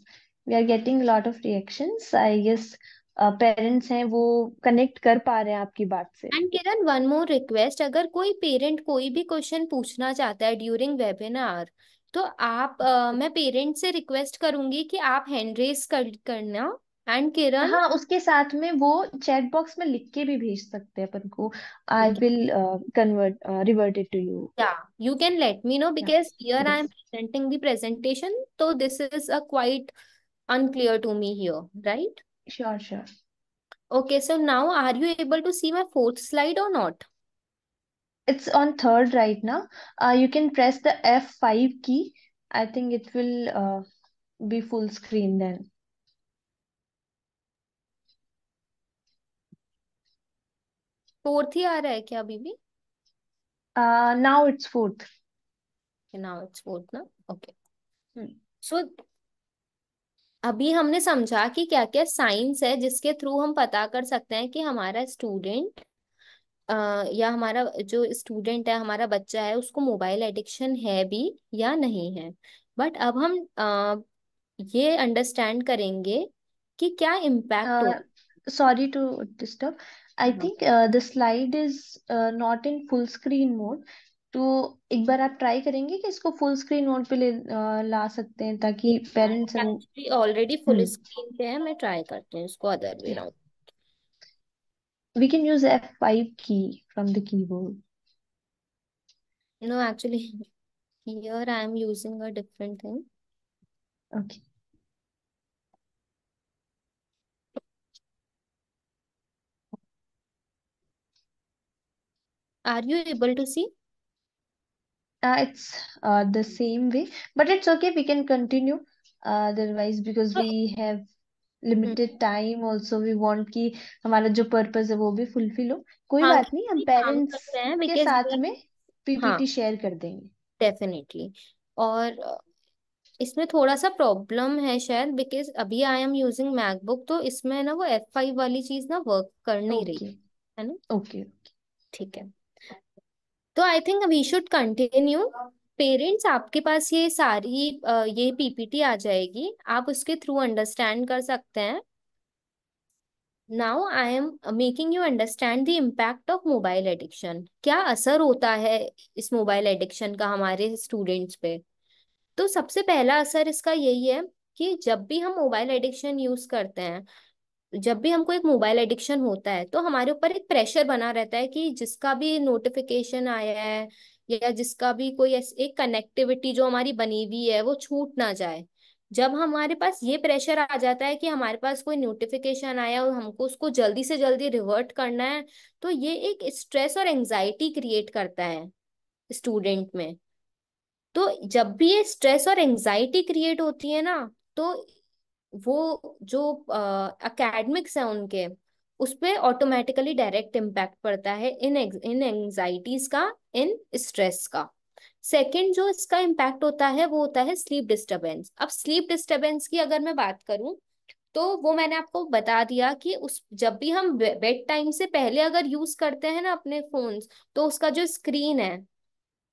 We are getting a lot of reactions. I guess parents uh, हैं वो कनेक्ट कर पा रहे हैं आपकी बात से and Kiran one more request अगर कोई पेरेंट कोई भी क्वेश्चन पूछना चाहता है ड्यूरिंग वेबिनार तो आप uh, मैं पेरेंट से रिक्वेस्ट करूंगी कि आप हैंड रेस कर, करना एंड केरल हाँ उसके साथ में वो चैट बॉक्स में लिख के भी भेज सकते हैं अपन को I will convert revert it to you या you can let me know because here I am presenting the presentation तो this is a quite unclear to me here right sure sure okay so now are you able to see my fourth slide or not it's on third right ना you can press the F five key I think it will be full screen then fourth ही आ रहा है क्या अभी भी now it's fourth now it's fourth ना ओके सो hmm. अभी हमने समझा कि क्या क्या साइंस है जिसके थ्रू हम पता कर सकते हैं कि हमारा स्टूडेंट या हमारा जो स्टूडेंट है हमारा बच्चा है उसको मोबाइल एडिक्शन है भी या नहीं है बट अब हम आ, ये अंडरस्टैंड करेंगे कि क्या impact sorry to disturb I think the slide is not in full screen mode तो एक बार आप ट्राई करेंगे कि इसको फुल स्क्रीन मोड पे ले uh, ला सकते हैं ताकि parents actually already full screen पे है मैं ट्राई करती हूँ इसको other way round we can use F5 key from the keyboard you know actually here I am using a different thing okay Are you able to see? Uh, it's uh, the same way, but it's okay. We can continue uh, otherwise because okay. Hmm. we have limited time also we want कि हमारा जो पर्पस है वो भी फुलफिल हो कोई हाँ, बात नहीं हम पेरेंट्स के साथ में पीपीटी हाँ। शेयर कर देंगे डेफिनेटली और uh, इसमें थोड़ा सा प्रॉब्लम है शायद बिकॉज अभी आई एम यूजिंग मैकबुक तो इसमें ना वो एफ फाइव वाली चीज ना वर्क कर नहीं okay. रही है ना ओके ठीक है तो I think we should continue parents आपके पास ये सारी ये पीपीटी आ जाएगी आप उसके थ्रू अंडरस्टैंड कर सकते हैं now I am making you understand the impact of mobile addiction क्या असर होता है इस मोबाइल एडिक्शन का हमारे स्टूडेंट्स पे तो सबसे पहला असर इसका यही है कि जब भी हम मोबाइल एडिक्शन यूज करते हैं जब भी हमको एक मोबाइल एडिक्शन होता है तो हमारे ऊपर एक प्रेशर बना रहता है कि जिसका भी नोटिफिकेशन आया है या जिसका भी कोई एक कनेक्टिविटी जो हमारी बनी हुई है वो छूट ना जाए जब हमारे पास ये प्रेशर आ जाता है कि हमारे पास कोई नोटिफिकेशन आया और हमको उसको जल्दी से जल्दी रिवर्ट करना है तो ये एक स्ट्रेस और एंजाइटी क्रिएट करता है स्टूडेंट में तो जब भी ये स्ट्रेस और एंजाइटी क्रिएट होती है ना तो वो जो अकेडमिक्स है उनके उस पर ऑटोमेटिकली डायरेक्ट इम्पैक्ट पड़ता है इन इन एंगजाइटीज का इन स्ट्रेस का सेकेंड जो इसका इम्पैक्ट होता है वो होता है स्लीप डिस्टर्बेंस अब स्लीप डिस्टर्बेंस की अगर मैं बात करूं तो वो मैंने आपको बता दिया कि उस जब भी हम बेड टाइम से पहले अगर यूज करते हैं ना अपने फोन तो उसका जो स्क्रीन है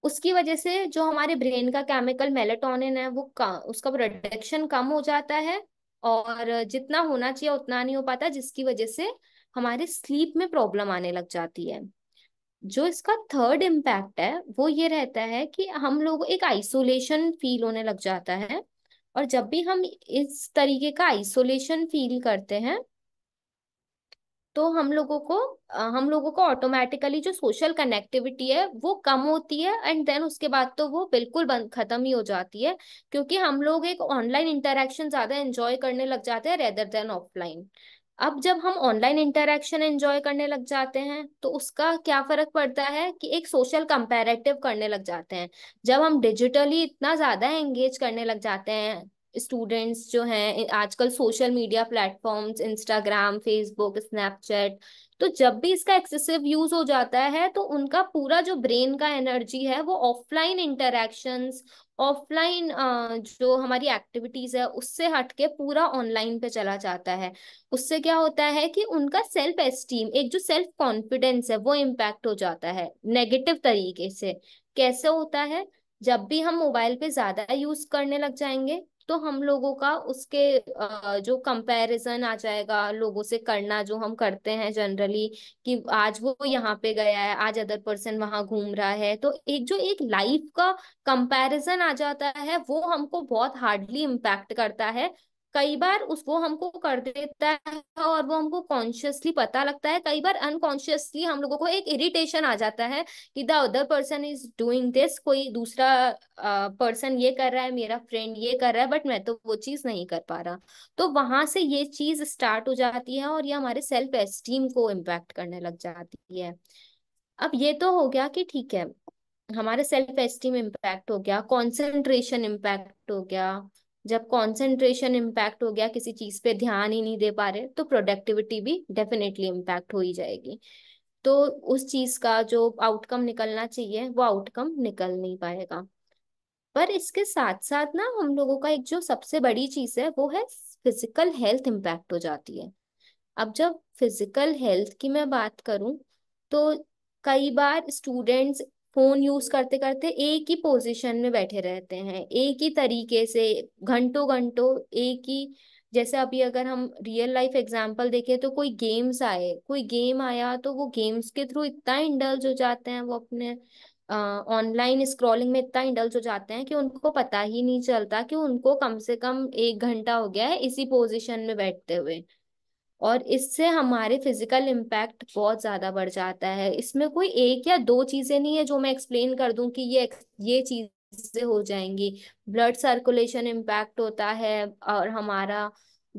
उसकी वजह से जो हमारे ब्रेन का केमिकल मेलेटोनिन है वो का, उसका प्रोडक्शन कम हो जाता है और जितना होना चाहिए उतना नहीं हो पाता जिसकी वजह से हमारे स्लीप में प्रॉब्लम आने लग जाती है जो इसका थर्ड इम्पैक्ट है वो ये रहता है कि हम लोग एक आइसोलेशन फील होने लग जाता है और जब भी हम इस तरीके का आइसोलेशन फील करते हैं तो हम लोगों को हम लोगों को ऑटोमेटिकली जो सोशल कनेक्टिविटी है वो कम होती है एंड देन उसके बाद तो वो बिल्कुल बंद खत्म ही हो जाती है क्योंकि हम लोग एक ऑनलाइन इंटरेक्शन ज्यादा एंजॉय करने लग जाते हैं रेदर देन ऑफलाइन अब जब हम ऑनलाइन इंटरेक्शन एंजॉय करने लग जाते हैं तो उसका क्या फर्क पड़ता है कि एक सोशल कंपेरेटिव करने लग जाते हैं जब हम डिजिटली इतना ज्यादा एंगेज करने लग जाते हैं स्टूडेंट्स जो हैं आजकल social media platforms Instagram Facebook Snapchat तो जब भी इसका एक्सेसिव यूज हो जाता है तो उनका पूरा जो ब्रेन का एनर्जी है वो ऑफलाइन इंटरेक्शंस ऑफलाइन जो हमारी एक्टिविटीज है उससे हटके पूरा ऑनलाइन पे चला जाता है उससे क्या होता है कि उनका सेल्फ एस्टीम एक जो सेल्फ कॉन्फिडेंस है वो इम्पैक्ट हो जाता है नेगेटिव तरीके से कैसे होता है जब भी हम मोबाइल पे ज्यादा यूज करने लग जाएंगे तो हम लोगों का उसके जो कंपैरिजन आ जाएगा लोगों से करना जो हम करते हैं जनरली कि आज वो यहाँ पे गया है आज अदर पर्सन वहां घूम रहा है तो एक जो एक लाइफ का कंपैरिजन आ जाता है वो हमको बहुत हार्डली इम्पैक्ट करता है कई बार उसको हमको कर देता है और वो हमको कॉन्शियसली पता लगता है कई बार अनकॉन्शियसली हम लोगों को एक इरिटेशन आ जाता है कि the other person is doing this कोई दूसरा पर्सन uh, ये कर रहा है मेरा फ्रेंड ये कर रहा है बट मैं तो वो चीज नहीं कर पा रहा तो वहां से ये चीज स्टार्ट हो जाती है और ये हमारे सेल्फ एस्टीम को इम्पैक्ट करने लग जाती है अब ये तो हो गया कि ठीक है हमारा सेल्फ एस्टीम इम्पैक्ट हो गया कॉन्सेंट्रेशन इम्पैक्ट हो गया जब कंसंट्रेशन इम्पैक्ट हो गया किसी चीज पे ध्यान ही नहीं दे पा रहे तो प्रोडक्टिविटी भी डेफिनेटली इम्पैक्ट हो ही जाएगी तो उस चीज का जो आउटकम निकलना चाहिए वो आउटकम निकल नहीं पाएगा पर इसके साथ साथ ना हम लोगों का एक जो सबसे बड़ी चीज है वो है फिजिकल हेल्थ इम्पैक्ट हो जाती है अब जब फिजिकल हेल्थ की मैं बात करूं तो कई बार स्टूडेंट्स फोन यूज करते करते एक ही पोजीशन में बैठे रहते हैं एक ही तरीके से घंटों घंटों एक ही जैसे अभी अगर हम रियल लाइफ एग्जांपल देखें तो कोई गेम्स आए कोई गेम आया तो वो गेम्स के थ्रू इतना इंडल्स हो जाते हैं वो अपने ऑनलाइन स्क्रॉलिंग में इतना इंडल्स हो जाते हैं कि उनको पता ही नहीं चलता कि उनको कम से कम एक घंटा हो गया है इसी पोजिशन में बैठते हुए और इससे हमारे फिजिकल इम्पैक्ट बहुत ज्यादा बढ़ जाता है इसमें कोई एक या दो चीजें नहीं है जो मैं एक्सप्लेन कर दूं कि ये ये चीजें हो जाएंगी ब्लड सर्कुलेशन इम्पैक्ट होता है और हमारा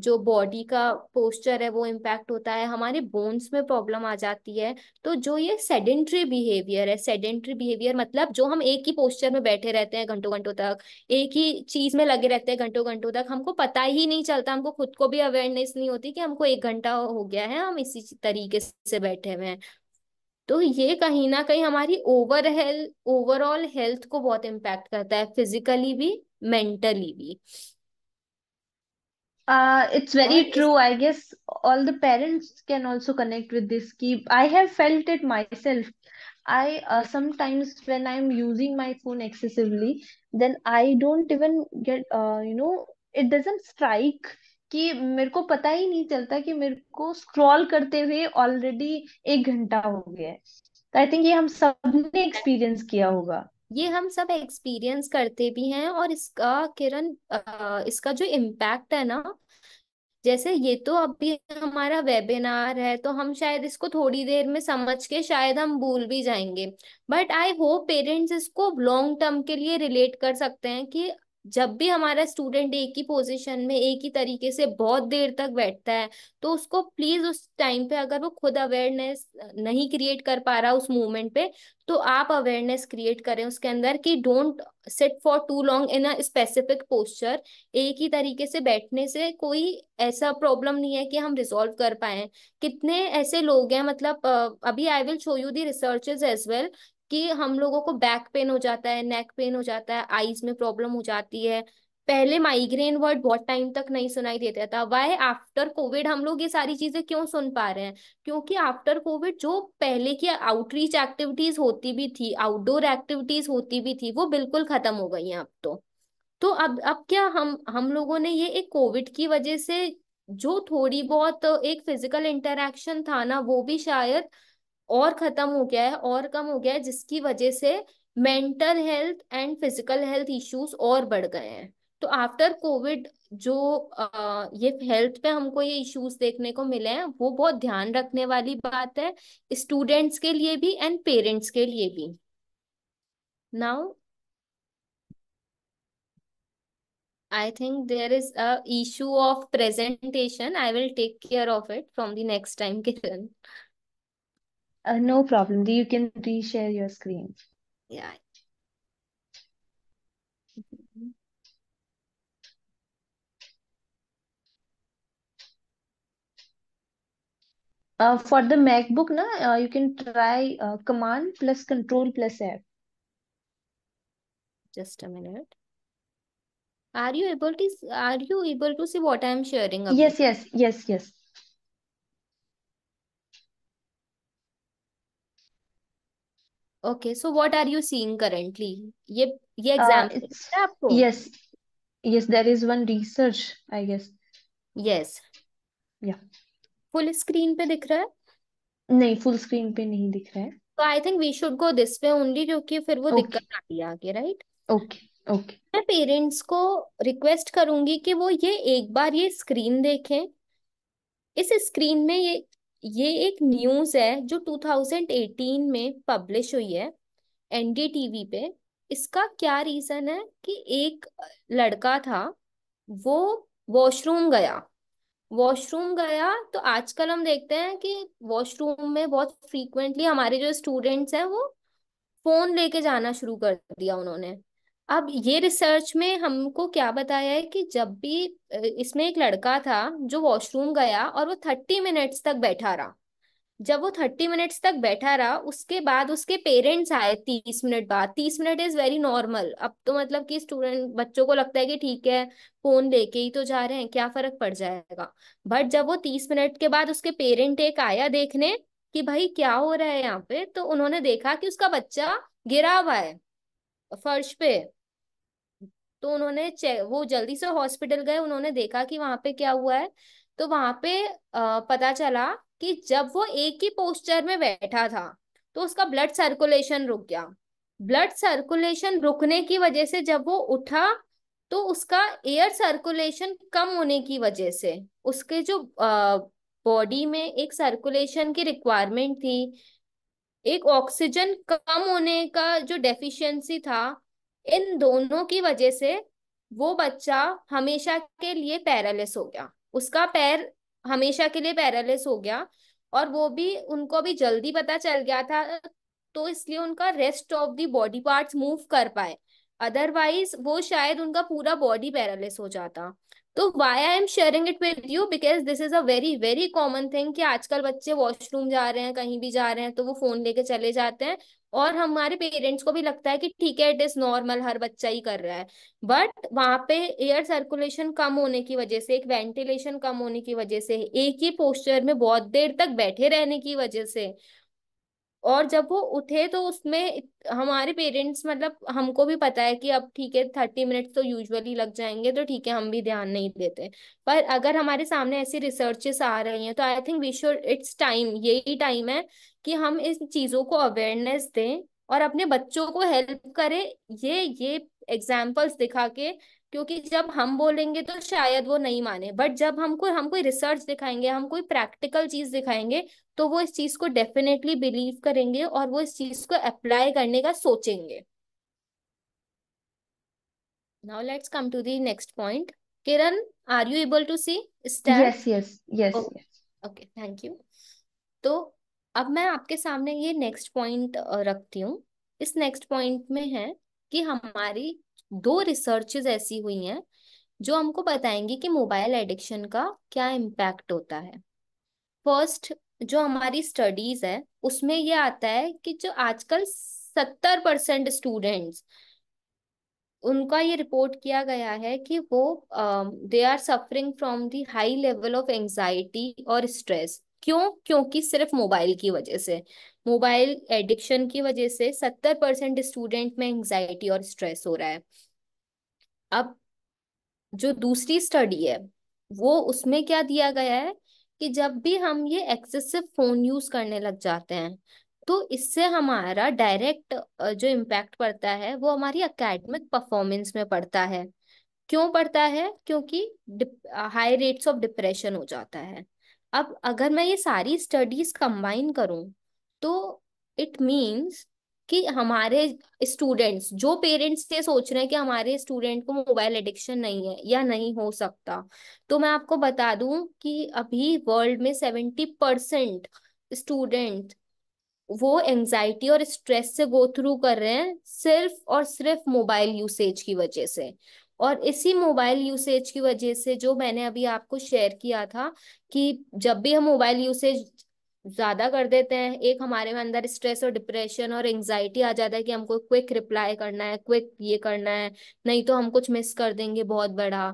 जो बॉडी का पोस्चर है वो इम्पैक्ट होता है हमारे बोन्स में प्रॉब्लम आ जाती है तो जो ये सेडेंट्री बिहेवियर है सेडेंट्री बिहेवियर मतलब जो हम एक ही पोस्चर में बैठे रहते हैं घंटों घंटों तक एक ही चीज में लगे रहते हैं घंटों घंटों तक हमको पता ही नहीं चलता हमको खुद को भी अवेयरनेस नहीं होती कि हमको एक घंटा हो गया है हम इसी तरीके से बैठे हुए हैं तो ये कहीं ना कहीं हमारी ओवर हेल्थ ओवरऑल हेल्थ को बहुत इम्पैक्ट करता है फिजिकली भी मेंटली भी Uh, it's very or true. I guess all the parents can also connect with this. Keep. I have felt it myself. I uh, sometimes when I'm using my phone excessively, then I don't even get. Uh, you know, it doesn't strike कि मेरे को पता ही नहीं चलता कि मेरे को स्क्रॉल करते हुए ऑलरेडी एक घंटा हो गया है तो आई थिंक ये हम सब ने एक्सपीरियंस किया होगा ये हम सब एक्सपीरियंस करते भी हैं और इसका किरण इसका जो इम्पैक्ट है ना जैसे ये तो अभी हमारा वेबिनार है तो हम शायद इसको थोड़ी देर में समझ के शायद हम भूल भी जाएंगे बट आई होप पेरेंट्स इसको लॉन्ग टर्म के लिए रिलेट कर सकते हैं कि जब भी हमारा स्टूडेंट एक ही पोजीशन में एक ही तरीके से बहुत देर तक बैठता है तो उसको प्लीज उस टाइम पे अगर वो खुद अवेयरनेस नहीं क्रिएट कर पा रहा उस मोमेंट पे तो आप अवेयरनेस क्रिएट करें उसके अंदर कि don't sit for too long in a specific posture एक ही तरीके से बैठने से कोई ऐसा प्रॉब्लम नहीं है कि हम रिजोल्व कर पाए कितने ऐसे लोग हैं मतलब अभी I will show you the researches as well कि हम लोगों को बैक पेन हो जाता है नेक पेन हो जाता है आईज में प्रॉब्लम हो जाती है पहले माइग्रेन वर्ड बहुत टाइम तक नहीं सुनाई देता था वाई आफ्टर कोविड हम लोग ये सारी चीजें क्यों सुन पा रहे हैं क्योंकि आफ्टर कोविड जो पहले की आउटरीच एक्टिविटीज होती भी थी आउटडोर एक्टिविटीज होती भी थी वो बिल्कुल खत्म हो गई हैं अब तो तो अब अब क्या हम हम लोगों ने ये एक कोविड की वजह से जो थोड़ी बहुत एक फिजिकल इंटरेक्शन था ना वो भी शायद और खत्म हो गया है और कम हो गया है जिसकी वजह से mental health and physical health issues और बढ़ गए हैं तो आफ्टर कोविड जो आ, ये हेल्थ पे हमको ये इश्यूज देखने को मिले हैं वो बहुत ध्यान रखने वाली बात है स्टूडेंट्स के लिए भी एंड पेरेंट्स के लिए भी now I think there is a issue of presentation I will take care of it from the next time के Uh, no problem. You can reshare your screen. Yeah. Uh, for the MacBook, na, uh, you can try uh, command plus control plus F. Just a minute. Are you able to are you able to see what I am sharing? Yes, yes, yes, yes. Okay so what are you seeing currently ये ये एग्जाम uh, है आपको yes yes there is one research I guess yes या फुल स्क्रीन पे दिख रहा है नहीं फुल स्क्रीन पे नहीं दिख रहा है तो I think we should go this way only क्योंकि फिर वो okay. दिक्कत आ रही है आगे राइट ओके ओके मैं पेरेंट्स को रिक्वेस्ट करूंगी कि वो ये एक बार ये स्क्रीन देखें इस स्क्रीन में ये ये एक न्यूज है जो 2018 में पब्लिश हुई है एनडीटीवी पे इसका क्या रीजन है कि एक लड़का था वो वॉशरूम गया वॉशरूम गया तो आजकल हम देखते हैं कि वॉशरूम में बहुत फ्रीक्वेंटली हमारे जो स्टूडेंट्स हैं वो फोन लेके जाना शुरू कर दिया उन्होंने अब ये रिसर्च में हमको क्या बताया है कि जब भी इसमें एक लड़का था जो वॉशरूम गया और वो थर्टी मिनट्स तक बैठा रहा जब वो थर्टी मिनट्स तक बैठा रहा उसके बाद उसके पेरेंट्स आए तीस मिनट बाद तीस मिनट इज वेरी नॉर्मल अब तो मतलब कि स्टूडेंट बच्चों को लगता है कि ठीक है फोन लेके ही तो जा रहे हैं क्या फर्क पड़ जाएगा बट जब वो तीस मिनट के बाद उसके पेरेंट एक आया देखने कि भाई क्या हो रहा है यहाँ पे तो उन्होंने देखा कि उसका बच्चा गिरा हुआ है फर्श पे तो उन्होंने वो जल्दी से हॉस्पिटल गए उन्होंने देखा कि वहां पे क्या हुआ है तो वहां पे आ, पता चला कि जब वो एक ही पोस्चर में बैठा था तो उसका ब्लड सर्कुलेशन रुक गया ब्लड सर्कुलेशन रुकने की वजह से जब वो उठा तो उसका एयर सर्कुलेशन कम होने की वजह से उसके जो बॉडी में एक सर्कुलेशन की रिक्वायरमेंट थी एक ऑक्सीजन कम होने का जो डेफिशिएंसी था इन दोनों की वजह से वो बच्चा हमेशा के लिए पैरालिस हो गया उसका पैर हमेशा के लिए पैरालिस हो गया और वो भी उनको भी जल्दी पता चल गया था तो इसलिए उनका rest of the body parts move कर पाए अदरवाइज वो शायद उनका पूरा बॉडी पैरालिस हो जाता तो why I am sharing it with you because this is a very very common thing कि आजकल बच्चे वॉशरूम जा रहे हैं कहीं भी जा रहे हैं तो वो फोन लेके चले जाते हैं और हमारे पेरेंट्स को भी लगता है कि ठीक है इट इज नॉर्मल हर बच्चा ही कर रहा है बट वहां पे एयर सर्कुलेशन कम होने की वजह से एक वेंटिलेशन कम होने की वजह से एक ही पोस्चर में बहुत देर तक बैठे रहने की वजह से और जब वो उठे तो उसमें हमारे पेरेंट्स मतलब हमको भी पता है कि अब ठीक है थर्टी मिनट्स तो यूजुअली लग जाएंगे तो ठीक है हम भी ध्यान नहीं देते पर अगर हमारे सामने ऐसी रिसर्चेस आ रही हैं तो I think we should it's time यही टाइम है कि हम इस चीज़ों को अवेयरनेस दें और अपने बच्चों को हेल्प करें ये ये एग्जाम्पल्स दिखा के क्योंकि जब हम बोलेंगे तो शायद वो नहीं माने बट जब हमको हम कोई रिसर्च दिखाएंगे हम कोई प्रैक्टिकल चीज दिखाएंगे तो वो इस चीज को डेफिनेटली बिलीव करेंगे और वो इस चीज को अप्लाई करने का सोचेंगे now let's come to the next point kiran are you able to see yes yes yes yes oh, okay, तो अब मैं आपके सामने ये नेक्स्ट पॉइंट रखती हूँ इस नेक्स्ट पॉइंट में है कि हमारी दो रिसर्चेज ऐसी हुई हैं जो हमको बताएंगे कि मोबाइल एडिक्शन का क्या इम्पैक्ट होता है फर्स्ट जो हमारी स्टडीज है उसमें यह आता है कि जो आजकल सत्तर परसेंट स्टूडेंट्स उनका ये रिपोर्ट किया गया है कि वो they are suffering from the high level of anxiety और स्ट्रेस क्यों क्योंकि सिर्फ मोबाइल की वजह से मोबाइल एडिक्शन की वजह से सत्तर परसेंट स्टूडेंट में एंजाइटी और स्ट्रेस हो रहा है अब जो दूसरी स्टडी है वो उसमें क्या दिया गया है कि जब भी हम ये एक्सेसिव फोन यूज करने लग जाते हैं तो इससे हमारा डायरेक्ट जो इम्पैक्ट पड़ता है वो हमारी अकेडमिक परफॉर्मेंस में पड़ता है क्यों पड़ता है क्योंकि हाई रेट्स ऑफ डिप्रेशन हो जाता है अब अगर मैं ये सारी स्टडीज कंबाइन करूं तो इट मीन्स कि हमारे स्टूडेंट्स जो पेरेंट्स ये सोच रहे हैं कि हमारे स्टूडेंट को मोबाइल एडिक्शन नहीं है या नहीं हो सकता तो मैं आपको बता दूं कि अभी वर्ल्ड में सेवेंटी परसेंट स्टूडेंट वो एंजाइटी और स्ट्रेस से गो थ्रू कर रहे हैं सिर्फ और सिर्फ मोबाइल यूसेज की वजह से और इसी मोबाइल यूसेज की वजह से जो मैंने अभी आपको शेयर किया था कि जब भी हम मोबाइल यूसेज ज्यादा कर देते हैं एक हमारे में अंदर स्ट्रेस और डिप्रेशन और एंजाइटी आ जाता है कि हमको क्विक रिप्लाई करना है क्विक ये करना है नहीं तो हम कुछ मिस कर देंगे बहुत बड़ा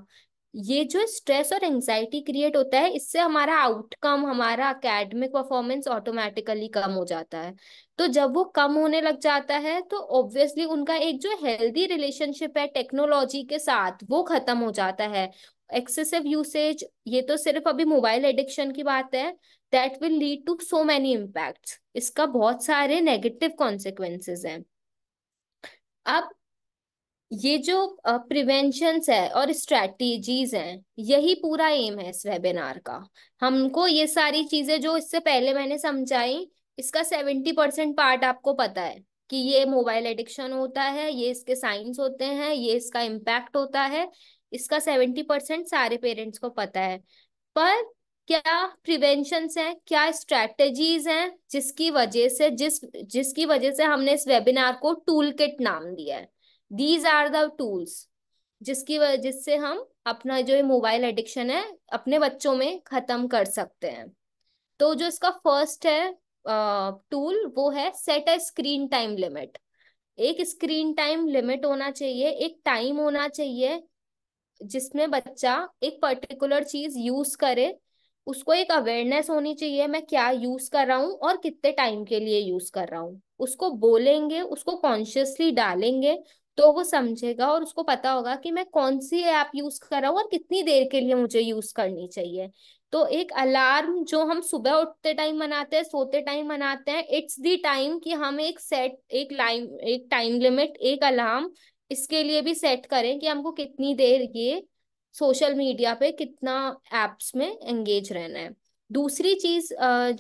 ये जो स्ट्रेस और एंजाइटी क्रिएट होता है इससे हमारा आउटकम हमारा अकेडमिक परफॉर्मेंस ऑटोमेटिकली कम हो जाता है तो जब वो कम होने लग जाता है तो ऑब्वियसली उनका एक जो हेल्दी रिलेशनशिप है टेक्नोलॉजी के साथ वो खत्म हो जाता है एक्सेसिव यूसेज ये तो सिर्फ अभी मोबाइल एडिक्शन की बात है that will lead to so many impact इसका बहुत सारे नेगेटिव कॉन्सिक्वेंसेज हैं अब ये जो प्रिवेंशंस है और स्ट्रेटजीज हैं यही पूरा एम है इस वेबिनार का हमको ये सारी चीजें जो इससे पहले मैंने समझाई इसका सेवेंटी परसेंट पार्ट आपको पता है कि ये मोबाइल एडिक्शन होता है ये इसके साइंस होते हैं ये इसका इम्पैक्ट होता है इसका सेवेंटी परसेंट सारे पेरेंट्स को पता है पर क्या प्रिवेंशन हैं क्या स्ट्रेटजीज हैं जिसकी वजह से जिस जिसकी वजह से हमने इस वेबिनार को टूल किट नाम दिया है दीज आर द टूल्स जिसकी जिससे हम अपना जो मोबाइल एडिक्शन है अपने बच्चों में खत्म कर सकते हैं तो जो इसका फर्स्ट है टूल वो है set a screen time limit एक स्क्रीन टाइम लिमिट होना चाहिए एक टाइम होना चाहिए जिसमें बच्चा एक पर्टिकुलर चीज यूज करे उसको एक अवेयरनेस होनी चाहिए मैं क्या यूज कर रहा हूँ और कितने टाइम के लिए यूज कर रहा हूँ उसको बोलेंगे उसको कॉन्शियसली डालेंगे तो वो समझेगा और उसको पता होगा कि मैं कौन सी ऐप यूज कर रहा हूँ और कितनी देर के लिए मुझे यूज करनी चाहिए तो एक अलार्म जो हम सुबह उठते टाइम मनाते हैं सोते टाइम मनाते हैं इट्स दी टाइम कि हम एक सेट एक लाइम एक टाइम लिमिट एक अलार्म इसके लिए भी सेट करें कि हमको कितनी देर ये सोशल मीडिया पे कितना एप्स में एंगेज रहना है दूसरी चीज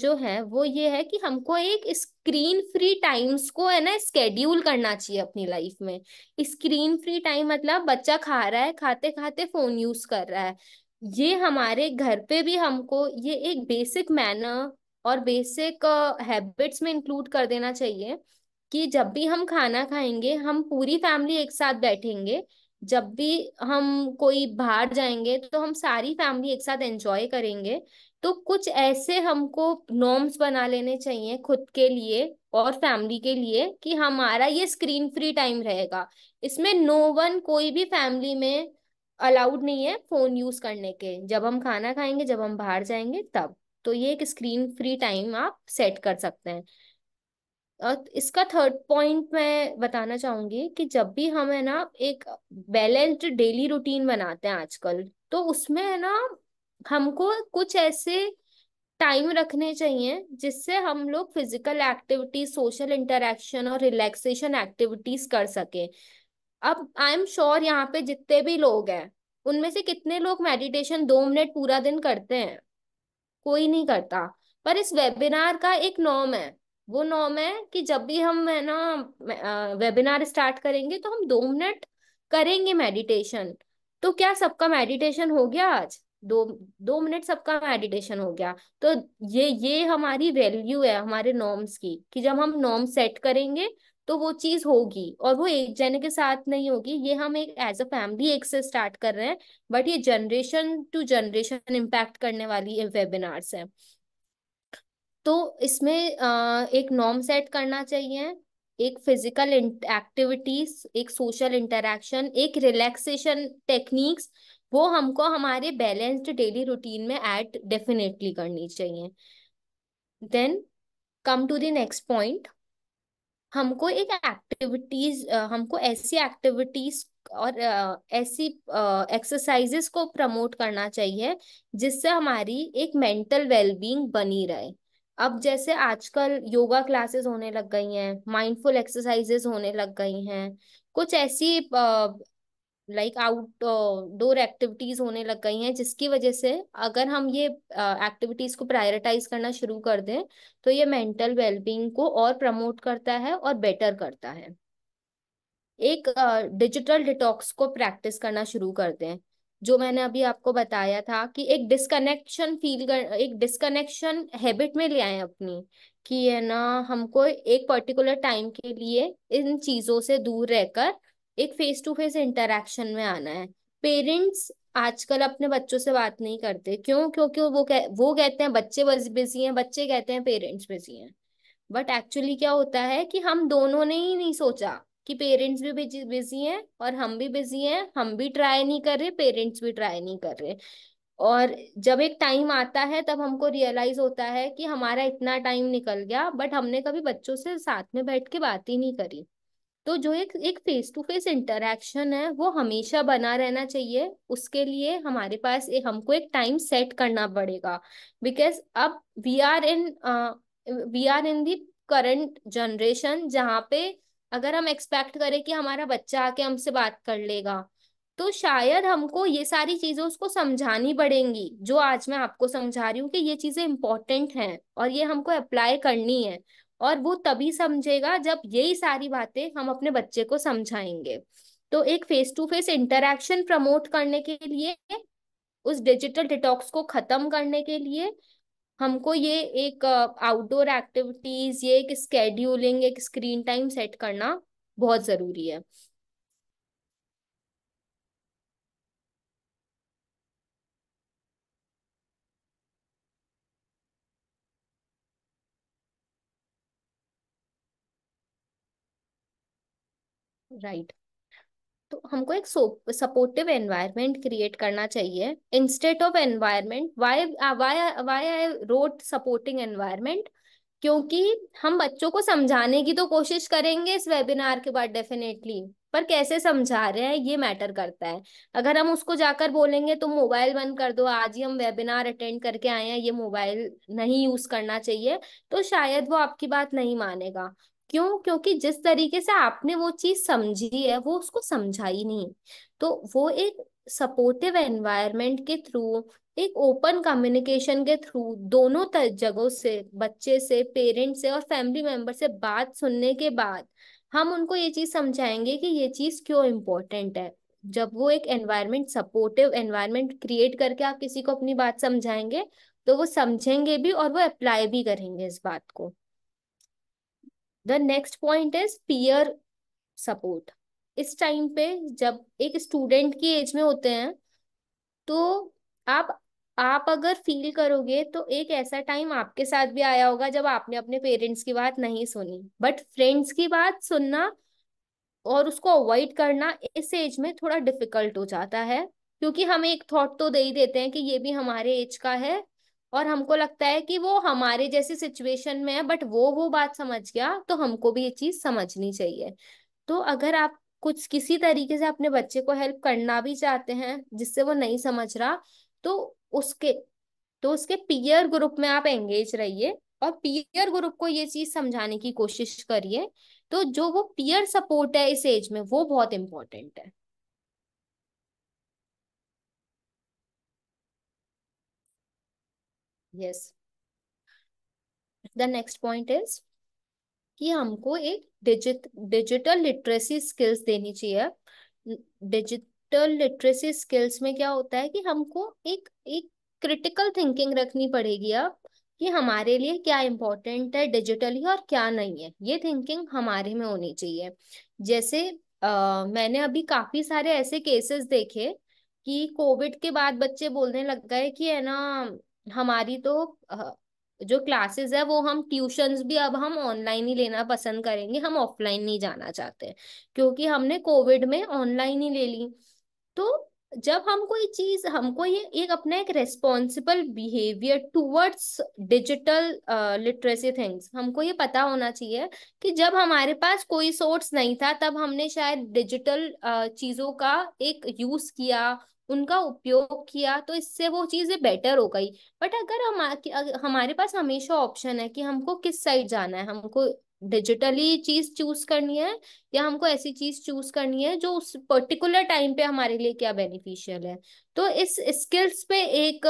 जो है वो ये है कि हमको एक स्क्रीन फ्री टाइम्स को है ना स्केड्यूल करना चाहिए अपनी लाइफ में स्क्रीन फ्री टाइम मतलब बच्चा खा रहा है खाते खाते फोन यूज कर रहा है ये हमारे घर पे भी हमको ये एक बेसिक मैनर और बेसिक हैबिट्स में इंक्लूड कर देना चाहिए कि जब भी हम खाना खाएंगे हम पूरी फैमिली एक साथ बैठेंगे जब भी हम कोई बाहर जाएंगे तो हम सारी फैमिली एक साथ एंजॉय करेंगे तो कुछ ऐसे हमको नॉर्म्स बना लेने चाहिए खुद के लिए और फैमिली के लिए कि हमारा ये स्क्रीन फ्री टाइम रहेगा इसमें नो वन कोई भी फैमिली में अलाउड नहीं है फोन यूज करने के जब हम खाना खाएंगे जब हम बाहर जाएंगे तब तो ये एक स्क्रीन फ्री टाइम आप सेट कर सकते हैं और इसका थर्ड पॉइंट मैं बताना चाहूंगी कि जब भी हम है ना एक बैलेंस्ड डेली रूटीन बनाते हैं आजकल तो उसमें है ना हमको कुछ ऐसे टाइम रखने चाहिए जिससे हम लोग फिजिकल एक्टिविटीज सोशल इंटरेक्शन और रिलैक्सेशन एक्टिविटीज कर सके अब आई एम श्योर यहाँ पे जितने भी लोग हैं उनमें से कितने लोग मेडिटेशन दो मिनट पूरा दिन करते हैं कोई नहीं करता पर इस वेबिनार का एक नॉम है वो नॉम है कि जब भी हम है ना वेबिनार स्टार्ट करेंगे तो हम दो मिनट करेंगे मेडिटेशन तो क्या सबका मेडिटेशन हो गया आज दो दो मिनट सबका मेडिटेशन हो गया तो ये ये हमारी वैल्यू है हमारे नॉर्म्स की कि जब हम नॉर्म सेट करेंगे तो वो चीज होगी और वो एक जने के साथ नहीं होगी ये हम एक एज अ फैमिली एक से स्टार्ट कर रहे हैं बट ये जनरेशन टू जनरेशन इम्पैक्ट करने वाली वेबिनार्स है तो इसमें एक नॉर्म सेट करना चाहिए एक फिजिकल एक्टिविटीज एक सोशल इंटरेक्शन एक रिलैक्सेशन टेक्निक्स वो हमको हमारे बैलेंस्ड डेली रूटीन में ऐड डेफिनेटली करनी चाहिए then come to the next point हमको एक एक्टिविटीज हमको ऐसी एक्टिविटीज और ऐसी एक्सरसाइजेस को प्रमोट करना चाहिए जिससे हमारी एक मेंटल वेलबींग बनी रहे अब जैसे आजकल योगा क्लासेस होने लग गई हैं माइंडफुल एक्सरसाइजेस होने लग गई हैं कुछ ऐसी लाइक आउट डोर एक्टिविटीज होने लग गई हैं जिसकी वजह से अगर हम ये एक्टिविटीज uh, को प्रायोरिटाइज करना शुरू कर दें तो ये मेंटल वेलबींग को और प्रमोट करता है और बेटर करता है एक डिजिटल uh, डिटॉक्स को प्रैक्टिस करना शुरू कर दें जो मैंने अभी आपको बताया था कि एक डिस्कनेक्शन फील कर एक डिस्कनेक्शन हैबिट में ले आए अपनी कि है ना हमको एक पर्टिकुलर टाइम के लिए इन चीजों से दूर रहकर एक फेस टू फेस इंटरेक्शन में आना है पेरेंट्स आजकल अपने बच्चों से बात नहीं करते क्यों क्योंकि वो कह, वो कहते हैं बच्चे बिजी हैं बच्चे कहते हैं पेरेंट्स बिजी हैं बट एक्चुअली क्या होता है कि हम दोनों ने ही नहीं सोचा कि पेरेंट्स भी बिजी हैं और हम भी बिजी हैं हम भी ट्राई नहीं कर रहे पेरेंट्स भी ट्राई नहीं कर रहे और जब एक टाइम आता है तब हमको रियलाइज होता है कि हमारा इतना टाइम निकल गया बट हमने कभी बच्चों से साथ में बैठ के बात ही नहीं करी तो जो एक एक फेस टू फेस इंटरेक्शन है वो हमेशा बना रहना चाहिए उसके लिए हमारे पास ए, हमको एक टाइम सेट करना पड़ेगा बिकॉज अब we are in we are in the current generation जहाँ पे अगर हम एक्सपेक्ट करें कि हमारा बच्चा आके हमसे बात कर लेगा तो शायद हमको ये सारी चीजें उसको समझानी पड़ेंगी जो आज मैं आपको समझा रही हूँ कि ये चीजें इंपॉर्टेंट हैं और ये हमको अप्लाई करनी है और वो तभी समझेगा जब यही सारी बातें हम अपने बच्चे को समझाएंगे तो एक face to face interaction promote करने के लिए उस डिजिटल डिटॉक्स को खत्म करने के लिए हमको ये एक आउटडोर uh, एक्टिविटीज ये एक स्केड्यूलिंग एक स्क्रीन टाइम सेट करना बहुत जरूरी है राइट तो हमको एक सपोर्टिव एनवायरनमेंट क्रिएट करना चाहिए instead of environment why why I wrote supporting environment क्योंकि हम बच्चों को समझाने की तो कोशिश करेंगे इस वेबिनार के बाद डेफिनेटली पर कैसे समझा रहे हैं ये मैटर करता है अगर हम उसको जाकर बोलेंगे तो मोबाइल बंद कर दो आज ही हम वेबिनार अटेंड करके आए हैं ये मोबाइल नहीं यूज करना चाहिए तो शायद वो आपकी बात नहीं मानेगा क्यों क्योंकि जिस तरीके से आपने वो चीज समझी है वो उसको समझाई नहीं तो वो एक सपोर्टिव एनवायरनमेंट के थ्रू एक ओपन कम्युनिकेशन के थ्रू दोनों जगहों से बच्चे से पेरेंट्स से और फैमिली मेंबर से बात सुनने के बाद हम उनको ये चीज समझाएंगे कि ये चीज क्यों इम्पोर्टेंट है जब वो एक एनवायरनमेंट सपोर्टिव एनवायरनमेंट क्रिएट करके आप किसी को अपनी बात समझाएंगे तो वो समझेंगे भी और वो अप्लाई भी करेंगे इस बात को the next point is peer support इस टाइम पे जब एक स्टूडेंट की एज में होते हैं तो आप आप अगर फील करोगे तो एक ऐसा टाइम आपके साथ भी आया होगा जब आपने अपने पेरेंट्स की बात नहीं सुनी बट फ्रेंड्स की बात सुनना और उसको अवॉइड करना इस एज में थोड़ा डिफिकल्ट हो जाता है क्योंकि हम एक थॉट तो दे ही देते हैं कि ये भी हमारे एज का है और हमको लगता है कि वो हमारे जैसे सिचुएशन में है बट वो वो बात समझ गया तो हमको भी ये चीज समझनी चाहिए तो अगर आप कुछ किसी तरीके से अपने बच्चे को हेल्प करना भी चाहते हैं जिससे वो नहीं समझ रहा तो उसके तो उसके पीयर ग्रुप में आप एंगेज रहिए और पीयर ग्रुप को ये चीज समझाने की कोशिश करिए तो जो वो पीयर सपोर्ट है इस एज में वो बहुत इंपॉर्टेंट है yes the next point is कि हमको एक डिजिट डिजिटल लिटरेसी स्किल्स देनी चाहिए डिजिटल लिटरेसी स्किल्स में क्या होता है कि हमको एक एक क्रिटिकल थिंकिंग रखनी पड़ेगी अब कि हमारे लिए क्या इम्पोर्टेंट है डिजिटली और क्या नहीं है ये थिंकिंग हमारे में होनी चाहिए जैसे आ, मैंने अभी काफी सारे ऐसे केसेस देखे कि कोविड के बाद बच्चे बोलने लग गए कि है ना हमारी तो जो क्लासेस है वो हम ट्यूशंस भी अब हम ऑनलाइन ही लेना पसंद करेंगे हम ऑफलाइन नहीं जाना चाहते क्योंकि हमने कोविड में ऑनलाइन ही ले ली तो जब हम कोई चीज हमको ये एक अपना एक responsible behaviour towards digital literacy things हमको ये पता होना चाहिए कि जब हमारे पास कोई सोर्स नहीं था तब हमने शायद डिजिटल uh, चीजों का एक यूज किया उनका उपयोग किया तो इससे वो चीज़ें बेटर हो गई बट अगर हम हमारे पास हमेशा ऑप्शन है कि हमको किस साइड जाना है हमको डिजिटली चीज चूज करनी है या हमको ऐसी चीज चूज करनी है जो उस पर्टिकुलर टाइम पे हमारे लिए क्या बेनिफिशियल है तो इस स्किल्स पे एक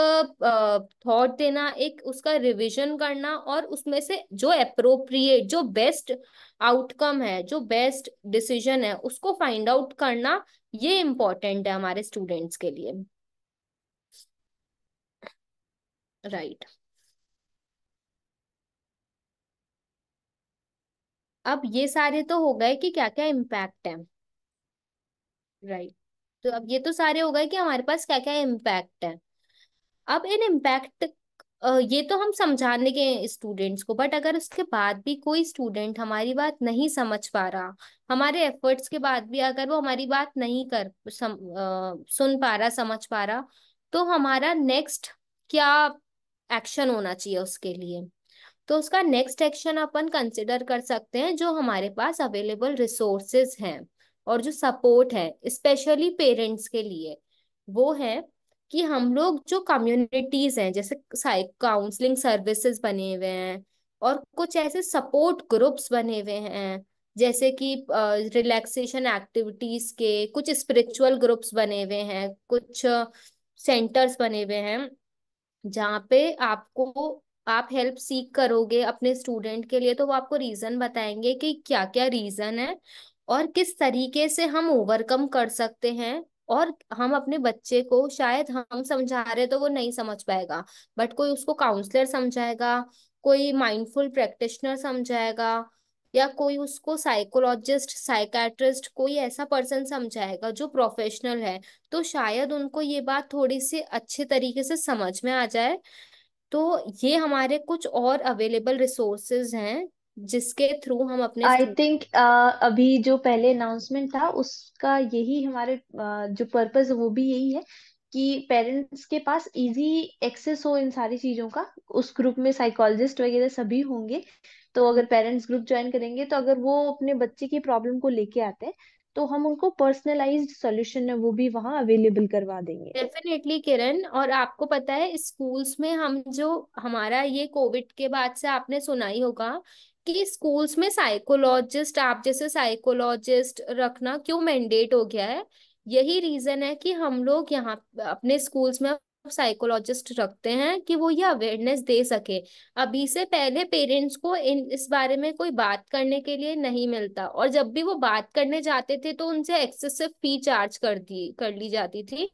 थॉट देना एक उसका रिवीजन करना और उसमें से जो अप्रोप्रिएट जो बेस्ट आउटकम है जो बेस्ट डिसीजन है उसको फाइंड आउट करना ये इम्पोर्टेंट है हमारे स्टूडेंट्स के लिए राइट right. अब ये सारे तो हो गए कि क्या क्या इम्पैक्ट है राइट right. तो अब ये तो सारे हो गए कि हमारे पास क्या क्या इम्पैक्ट है अब इन इम्पैक्ट ये तो हम समझाने के स्टूडेंट्स को बट अगर उसके बाद भी कोई स्टूडेंट हमारी बात नहीं समझ पा रहा हमारे एफर्ट्स के बाद भी अगर वो हमारी बात नहीं कर सम, आ, सुन पा रहा समझ पा रहा तो हमारा नेक्स्ट क्या एक्शन होना चाहिए उसके लिए तो उसका नेक्स्ट एक्शन अपन कंसिडर कर सकते हैं जो हमारे पास अवेलेबल रिसोर्सेज हैं और जो सपोर्ट है स्पेशली पेरेंट्स के लिए वो है कि हम लोग जो कम्युनिटीज हैं जैसे काउंसलिंग सर्विसेज बने हुए हैं और कुछ ऐसे सपोर्ट ग्रुप्स बने हुए हैं जैसे कि रिलैक्सेशन एक्टिविटीज के कुछ स्पिरिचुअल ग्रुप्स बने हुए हैं कुछ सेंटर्स बने हुए हैं जहाँ पे आपको आप हेल्प सीख करोगे अपने स्टूडेंट के लिए तो वो आपको रीजन बताएंगे कि क्या क्या रीजन है और किस तरीके से हम ओवरकम कर सकते हैं और हम अपने बच्चे को शायद हम समझा रहे तो वो नहीं समझ पाएगा बट कोई उसको काउंसलर समझाएगा कोई माइंडफुल प्रैक्टिशनर समझाएगा या कोई उसको साइकोलॉजिस्ट साइकैट्रिस्ट कोई ऐसा पर्सन समझाएगा जो प्रोफेशनल है तो शायद उनको ये बात थोड़ी सी अच्छे तरीके से समझ में आ जाए तो ये हमारे कुछ और अवेलेबल रिसोर्सेज हैं जिसके थ्रू हम अपने आई थिंक uh, अभी जो पहले अनाउंसमेंट था उसका यही हमारे uh, जो पर्पज वो भी यही है कि पेरेंट्स के पास इजी एक्सेस हो इन सारी चीजों का उस ग्रुप में साइकोलॉजिस्ट वगैरह सभी होंगे तो अगर पेरेंट्स ग्रुप ज्वाइन करेंगे तो अगर वो अपने बच्चे की प्रॉब्लम को लेके आते हैं तो हम उनको पर्सनलाइज्ड सॉल्यूशन है वो भी वहाँ अवेलेबल करवा देंगे डेफिनेटली किरण और आपको पता है स्कूल्स में हम जो हमारा ये कोविड के बाद से आपने सुना ही होगा कि स्कूल्स में साइकोलॉजिस्ट आप जैसे साइकोलॉजिस्ट रखना क्यों मैंडेट हो गया है यही रीजन है कि हम लोग यहाँ अपने स्कूल्स में साइकोलॉजिस्ट रखते हैं कि वो ये अवेयरनेस दे सके अभी से पहले पेरेंट्स को इन इस बारे में कोई बात करने के लिए नहीं मिलता और जब भी वो बात करने जाते थे तो उनसे एक्सेसिव फी चार्ज कर दी कर ली जाती थी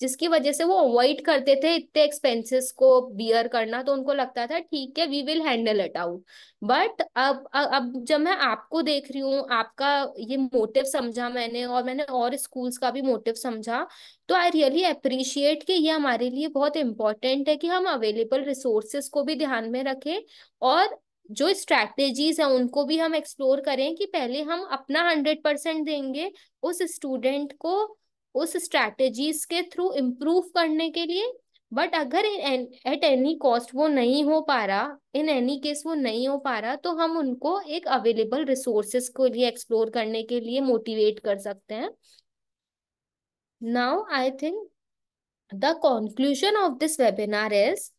जिसकी वजह से वो अवॉइड करते थे इतने एक्सपेंसेस को बियर करना तो उनको लगता था ठीक है we will handle it out but अब अब जब मैं आपको देख रही हूँ आपका ये मोटिव समझा मैंने और मैंने और स्कूल्स का भी मोटिव समझा तो आई रियली अप्रिशिएट कि ये हमारे लिए बहुत इम्पोर्टेंट है कि हम अवेलेबल रिसोर्सेस को भी ध्यान में रखें और जो स्ट्रैटेजीज हैं उनको भी हम एक्सप्लोर करें कि पहले हम अपना हंड्रेड परसेंट देंगे उस स्टूडेंट को उस स्ट्रैटेजीज के थ्रू इम्प्रूव करने के लिए बट अगर एट एनी कॉस्ट वो नहीं हो पा रहा इन एनी केस वो नहीं हो पा रहा तो हम उनको एक अवेलेबल रिसोर्सेस को लिए एक्सप्लोर करने के लिए मोटिवेट कर सकते हैं now I think the conclusion of this webinar is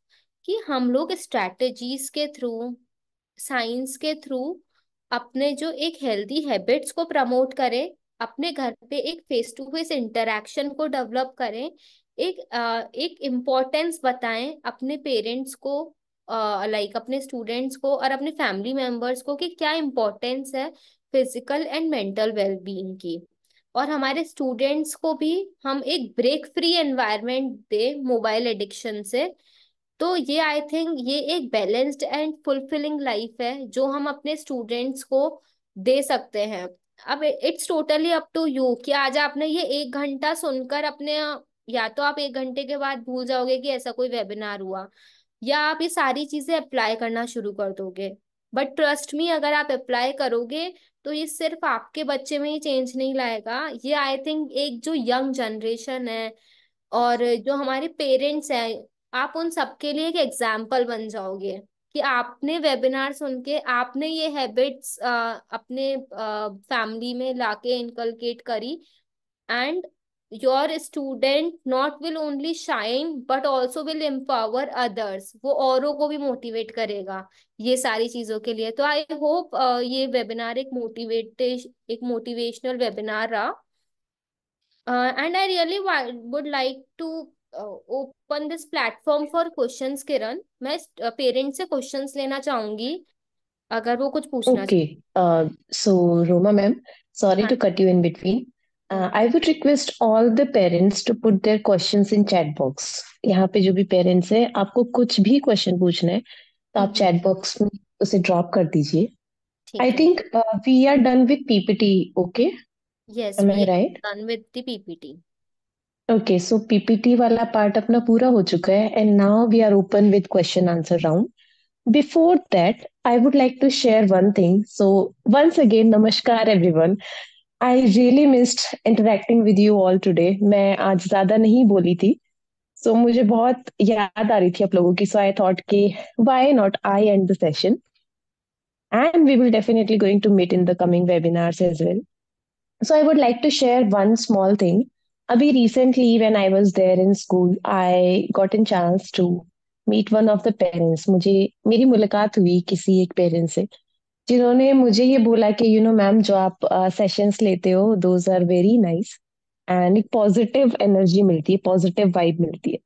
कि हम लोग स्ट्रैटेजीज के थ्रू साइंस के थ्रू अपने जो एक हेल्दी हैबिट्स को प्रमोट करें अपने घर पे एक फेस टू फेस इंटरेक्शन को डेवलप करें एक आ, एक इम्पोर्टेंस बताएं अपने पेरेंट्स को लाइक अपने स्टूडेंट्स को और अपने फैमिली मेम्बर्स को कि क्या इम्पोर्टेंस है फिजिकल एंड मेंटल वेलबींग की और हमारे स्टूडेंट्स को भी हम एक ब्रेक फ्री एनवायरनमेंट दे मोबाइल एडिक्शन से तो ये आई थिंक ये एक बैलेंस्ड एंड फुलफिलिंग लाइफ है जो हम अपने स्टूडेंट्स को दे सकते हैं अब it's totally up to you कि आज आपने ये एक घंटा सुनकर अपने या तो आप एक घंटे के बाद भूल जाओगे कि ऐसा कोई वेबिनार हुआ या आप ये सारी चीजें अप्लाई करना शुरू कर दोगे बट ट्रस्ट मी अगर आप अप्लाई करोगे तो ये सिर्फ आपके बच्चे में ही चेंज नहीं लाएगा ये आई थिंक एक जो यंग जनरेशन है और जो हमारे पेरेंट्स हैं आप उन सबके लिए एक एग्जाम्पल बन जाओगे कि आपने वेबिनार सुन के आपने ये हैबिट्स अपने फैमिली में लाके इनकलकेट करी and your student not will only shine but also will empower others वो औरों को भी मोटिवेट करेगा ये सारी चीजों के लिए तो आई होप uh, ये वेबिनार एक मोटिवेटेश एक मोटिवेशनल वेबिनार रहा and I really would like to open this platform for question Kiran मैं पेरेंट्स uh, से क्वेश्चन लेना चाहूंगी अगर वो कुछ पूछना okay so Roma ma'am sorry to cut you in between I would request all the parents to put put their in chat box यहाँ पे जो भी पेरेंट्स हैं आपको कुछ भी क्वेश्चन पूछना है तो आप चैट हम्म। बॉक्स में उसे ड्रॉप कर दीजिए I think we are done with PPT okay yes am right done with the PPT okay so PPT वाला पार्ट अपना पूरा हो चुका है and now we are open with question answer round Before that, I would like to share one thing. So, once again, namaskar everyone. I really missed interacting with you all today मैं आज ज्यादा नहीं बोली थी सो so, मुझे बहुत याद आ रही थी आप लोगों की सो आई थॉट कि why not I end the session and we will definitely going to meet in the coming webinars as well so I would like to share one small thing अभी recently when I was there in school I got in chance to meet one of the parents मुझे मेरी मुलाकात हुई किसी एक पेरेंट्स से जिन्होंने मुझे ये बोला कि यू नो मैम जो आप सेशंस लेते हो those are very nice and एक पॉजिटिव एनर्जी मिलती है पॉजिटिव वाइब मिलती है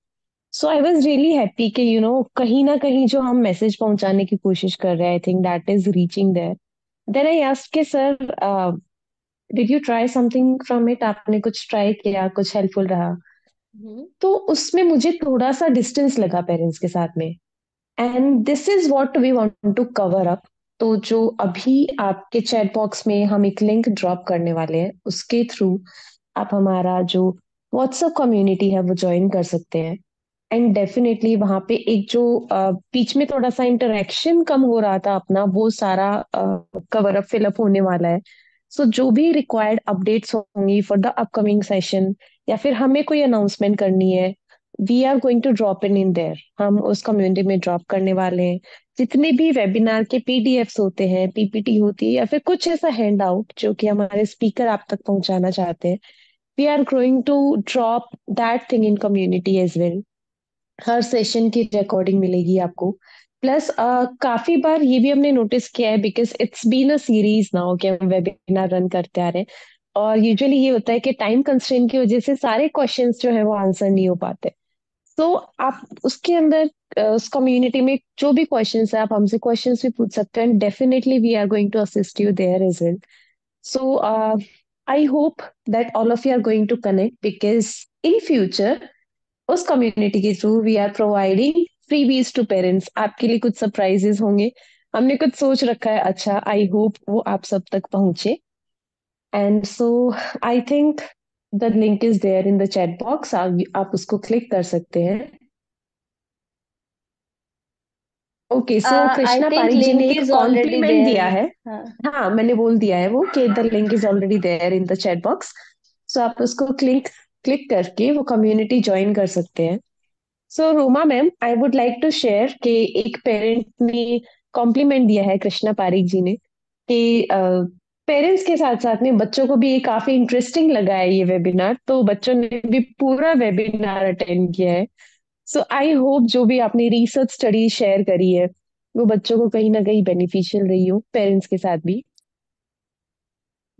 so I was really happy कि यू नो कहीं ना कहीं जो हम मैसेज पहुंचाने की कोशिश कर रहे हैं I think that is reaching there then I ask के sir did you try something from it आपने कुछ ट्राई किया कुछ हेल्पफुल रहा mm-hmm. तो उसमें मुझे थोड़ा सा डिस्टेंस लगा पेरेंट्स के साथ में and this is what we want to cover up तो जो अभी आपके चैट बॉक्स में हम एक लिंक ड्रॉप करने वाले हैं उसके थ्रू आप हमारा जो व्हाट्सएप कम्युनिटी है वो ज्वाइन कर सकते हैं एंड डेफिनेटली वहाँ पे एक जो बीच में थोड़ा सा इंटरेक्शन कम हो रहा था अपना वो सारा कवर अप फिलअप होने वाला है सो so, जो भी रिक्वायर्ड अपडेट्स होंगी फॉर द अपकमिंग सेशन या फिर हमें कोई अनाउंसमेंट करनी है we are going to drop in in there हम उस कम्युनिटी में ड्रॉप करने वाले हैं जितने भी वेबिनार के पीडीएफ्स होते हैं पीपीटी होती है या फिर कुछ ऐसा हैंड आउट जो कि हमारे स्पीकर आप तक पहुंचाना चाहते हैं we are going to drop that thing in community as well हर सेशन की रिकॉर्डिंग मिलेगी आपको प्लस uh, काफी बार ये भी हमने नोटिस किया है because it's been a series now कि हम वेबिनार रन करते आ रहे हैं और यूजुअली ये होता है कि टाइम कंस्ट्रेंट की वजह से सारे क्वेश्चंस जो है वो आंसर नहीं हो पाते तो आप उसके अंदर उस कम्युनिटी में जो भी क्वेश्चन है आप हमसे क्वेश्चन भी पूछ सकते हैं definitely we are going to assist you there is it so I hope that all of you are going to connect because in future उस कम्युनिटी के through we are providing freebies to parents आपके लिए कुछ सरप्राइजेस होंगे हमने कुछ सोच रखा है अच्छा आई होप वो आप सब तक पहुंचे and so I think the link is there in the chat box आप उसको क्लिक कर सकते हैं ओके सो कृष्णा पारी जी ने एक कॉम्प्लीमेंट दिया है हाँ. हाँ मैंने बोल दिया है वो कि the link is already there in the chat box so आप उसको क्लिक क्लिक करके वो कम्युनिटी ज्वाइन कर सकते हैं so Roma ma'am I would like to share कि एक पेरेंट ने कॉम्प्लीमेंट दिया है कृष्णा पारिक जी ने कि uh, पेरेंट्स के साथ साथ में बच्चों को भी ये काफी इंटरेस्टिंग लगा है ये वेबिनार तो बच्चों ने भी पूरा वेबिनार अटेंड किया है सो आई होप जो भी आपने रिसर्च स्टडी शेयर करी है वो बच्चों को कहीं ना कहीं बेनिफिशियल रही हो पेरेंट्स के साथ भी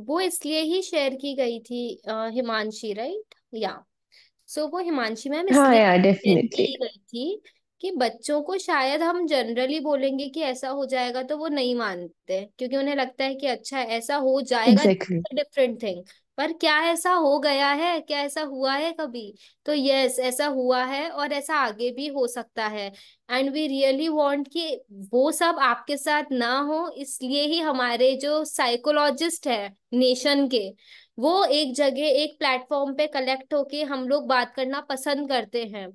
वो इसलिए ही शेयर की गई थी हिमांशी राइट या सो वो हिमांशी मैम इसलिए हाँ, डेफिनेटली शेयर की गई थी कि बच्चों को शायद हम जनरली बोलेंगे कि ऐसा हो जाएगा तो वो नहीं मानते क्योंकि उन्हें लगता है कि अच्छा ऐसा हो जाएगा एग्जैक्टली डिफरेंट थिंग पर क्या ऐसा हो गया है क्या ऐसा हुआ है कभी तो यस ऐसा हुआ है और ऐसा आगे भी हो सकता है एंड वी रियली वांट कि वो सब आपके साथ ना हो इसलिए ही हमारे जो साइकोलॉजिस्ट है नेशन के वो एक जगह एक प्लेटफॉर्म पे कलेक्ट होके हम लोग बात करना पसंद करते हैं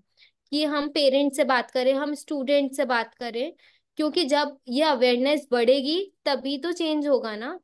कि हम पेरेंट्स से बात करें हम स्टूडेंट से बात करें क्योंकि जब ये अवेयरनेस बढ़ेगी तभी तो चेंज होगा ना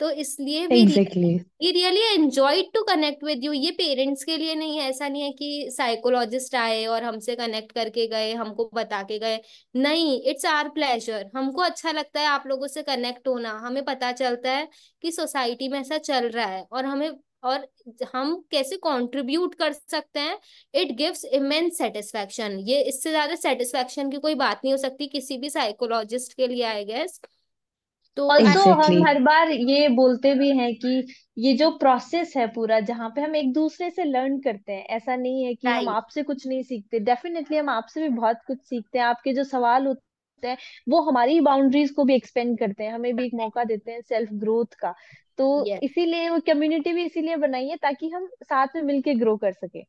तो इसलिए भी एग्जैक्टली ये really enjoy to connect with you ये पेरेंट्स के लिए नहीं है ऐसा नहीं है कि साइकोलॉजिस्ट आए और हमसे कनेक्ट करके गए हमको बता के गए नहीं इट्स आर प्लेजर हमको अच्छा लगता है आप लोगों से कनेक्ट होना हमें पता चलता है कि सोसाइटी में ऐसा चल रहा है और हमें और हम कैसे कंट्रीब्यूट कर सकते हैं इट गिव्स इमेंस सेटिस्फेक्शन ये इससे ज्यादा सेटिस्फेक्शन की कोई बात नहीं हो सकती किसी भी साइकोलॉजिस्ट के लिए आई गेस तो ऑल्सो तो exactly. हम हर बार ये बोलते भी हैं कि ये जो प्रोसेस है पूरा जहाँ पे हम एक दूसरे से लर्न करते हैं ऐसा नहीं है कि right. हम आपसे कुछ नहीं सीखते डेफिनेटली हम आपसे भी बहुत कुछ सीखते हैं आपके जो सवाल होते होते हैं वो हमारी बाउंड्रीज को भी एक्सपेंड करते हैं हमें भी एक मौका देते हैं सेल्फ ग्रोथ का तो yes. इसीलिए वो कम्युनिटी भी इसीलिए बनाई है ताकि हम साथ में मिलके ग्रो कर सके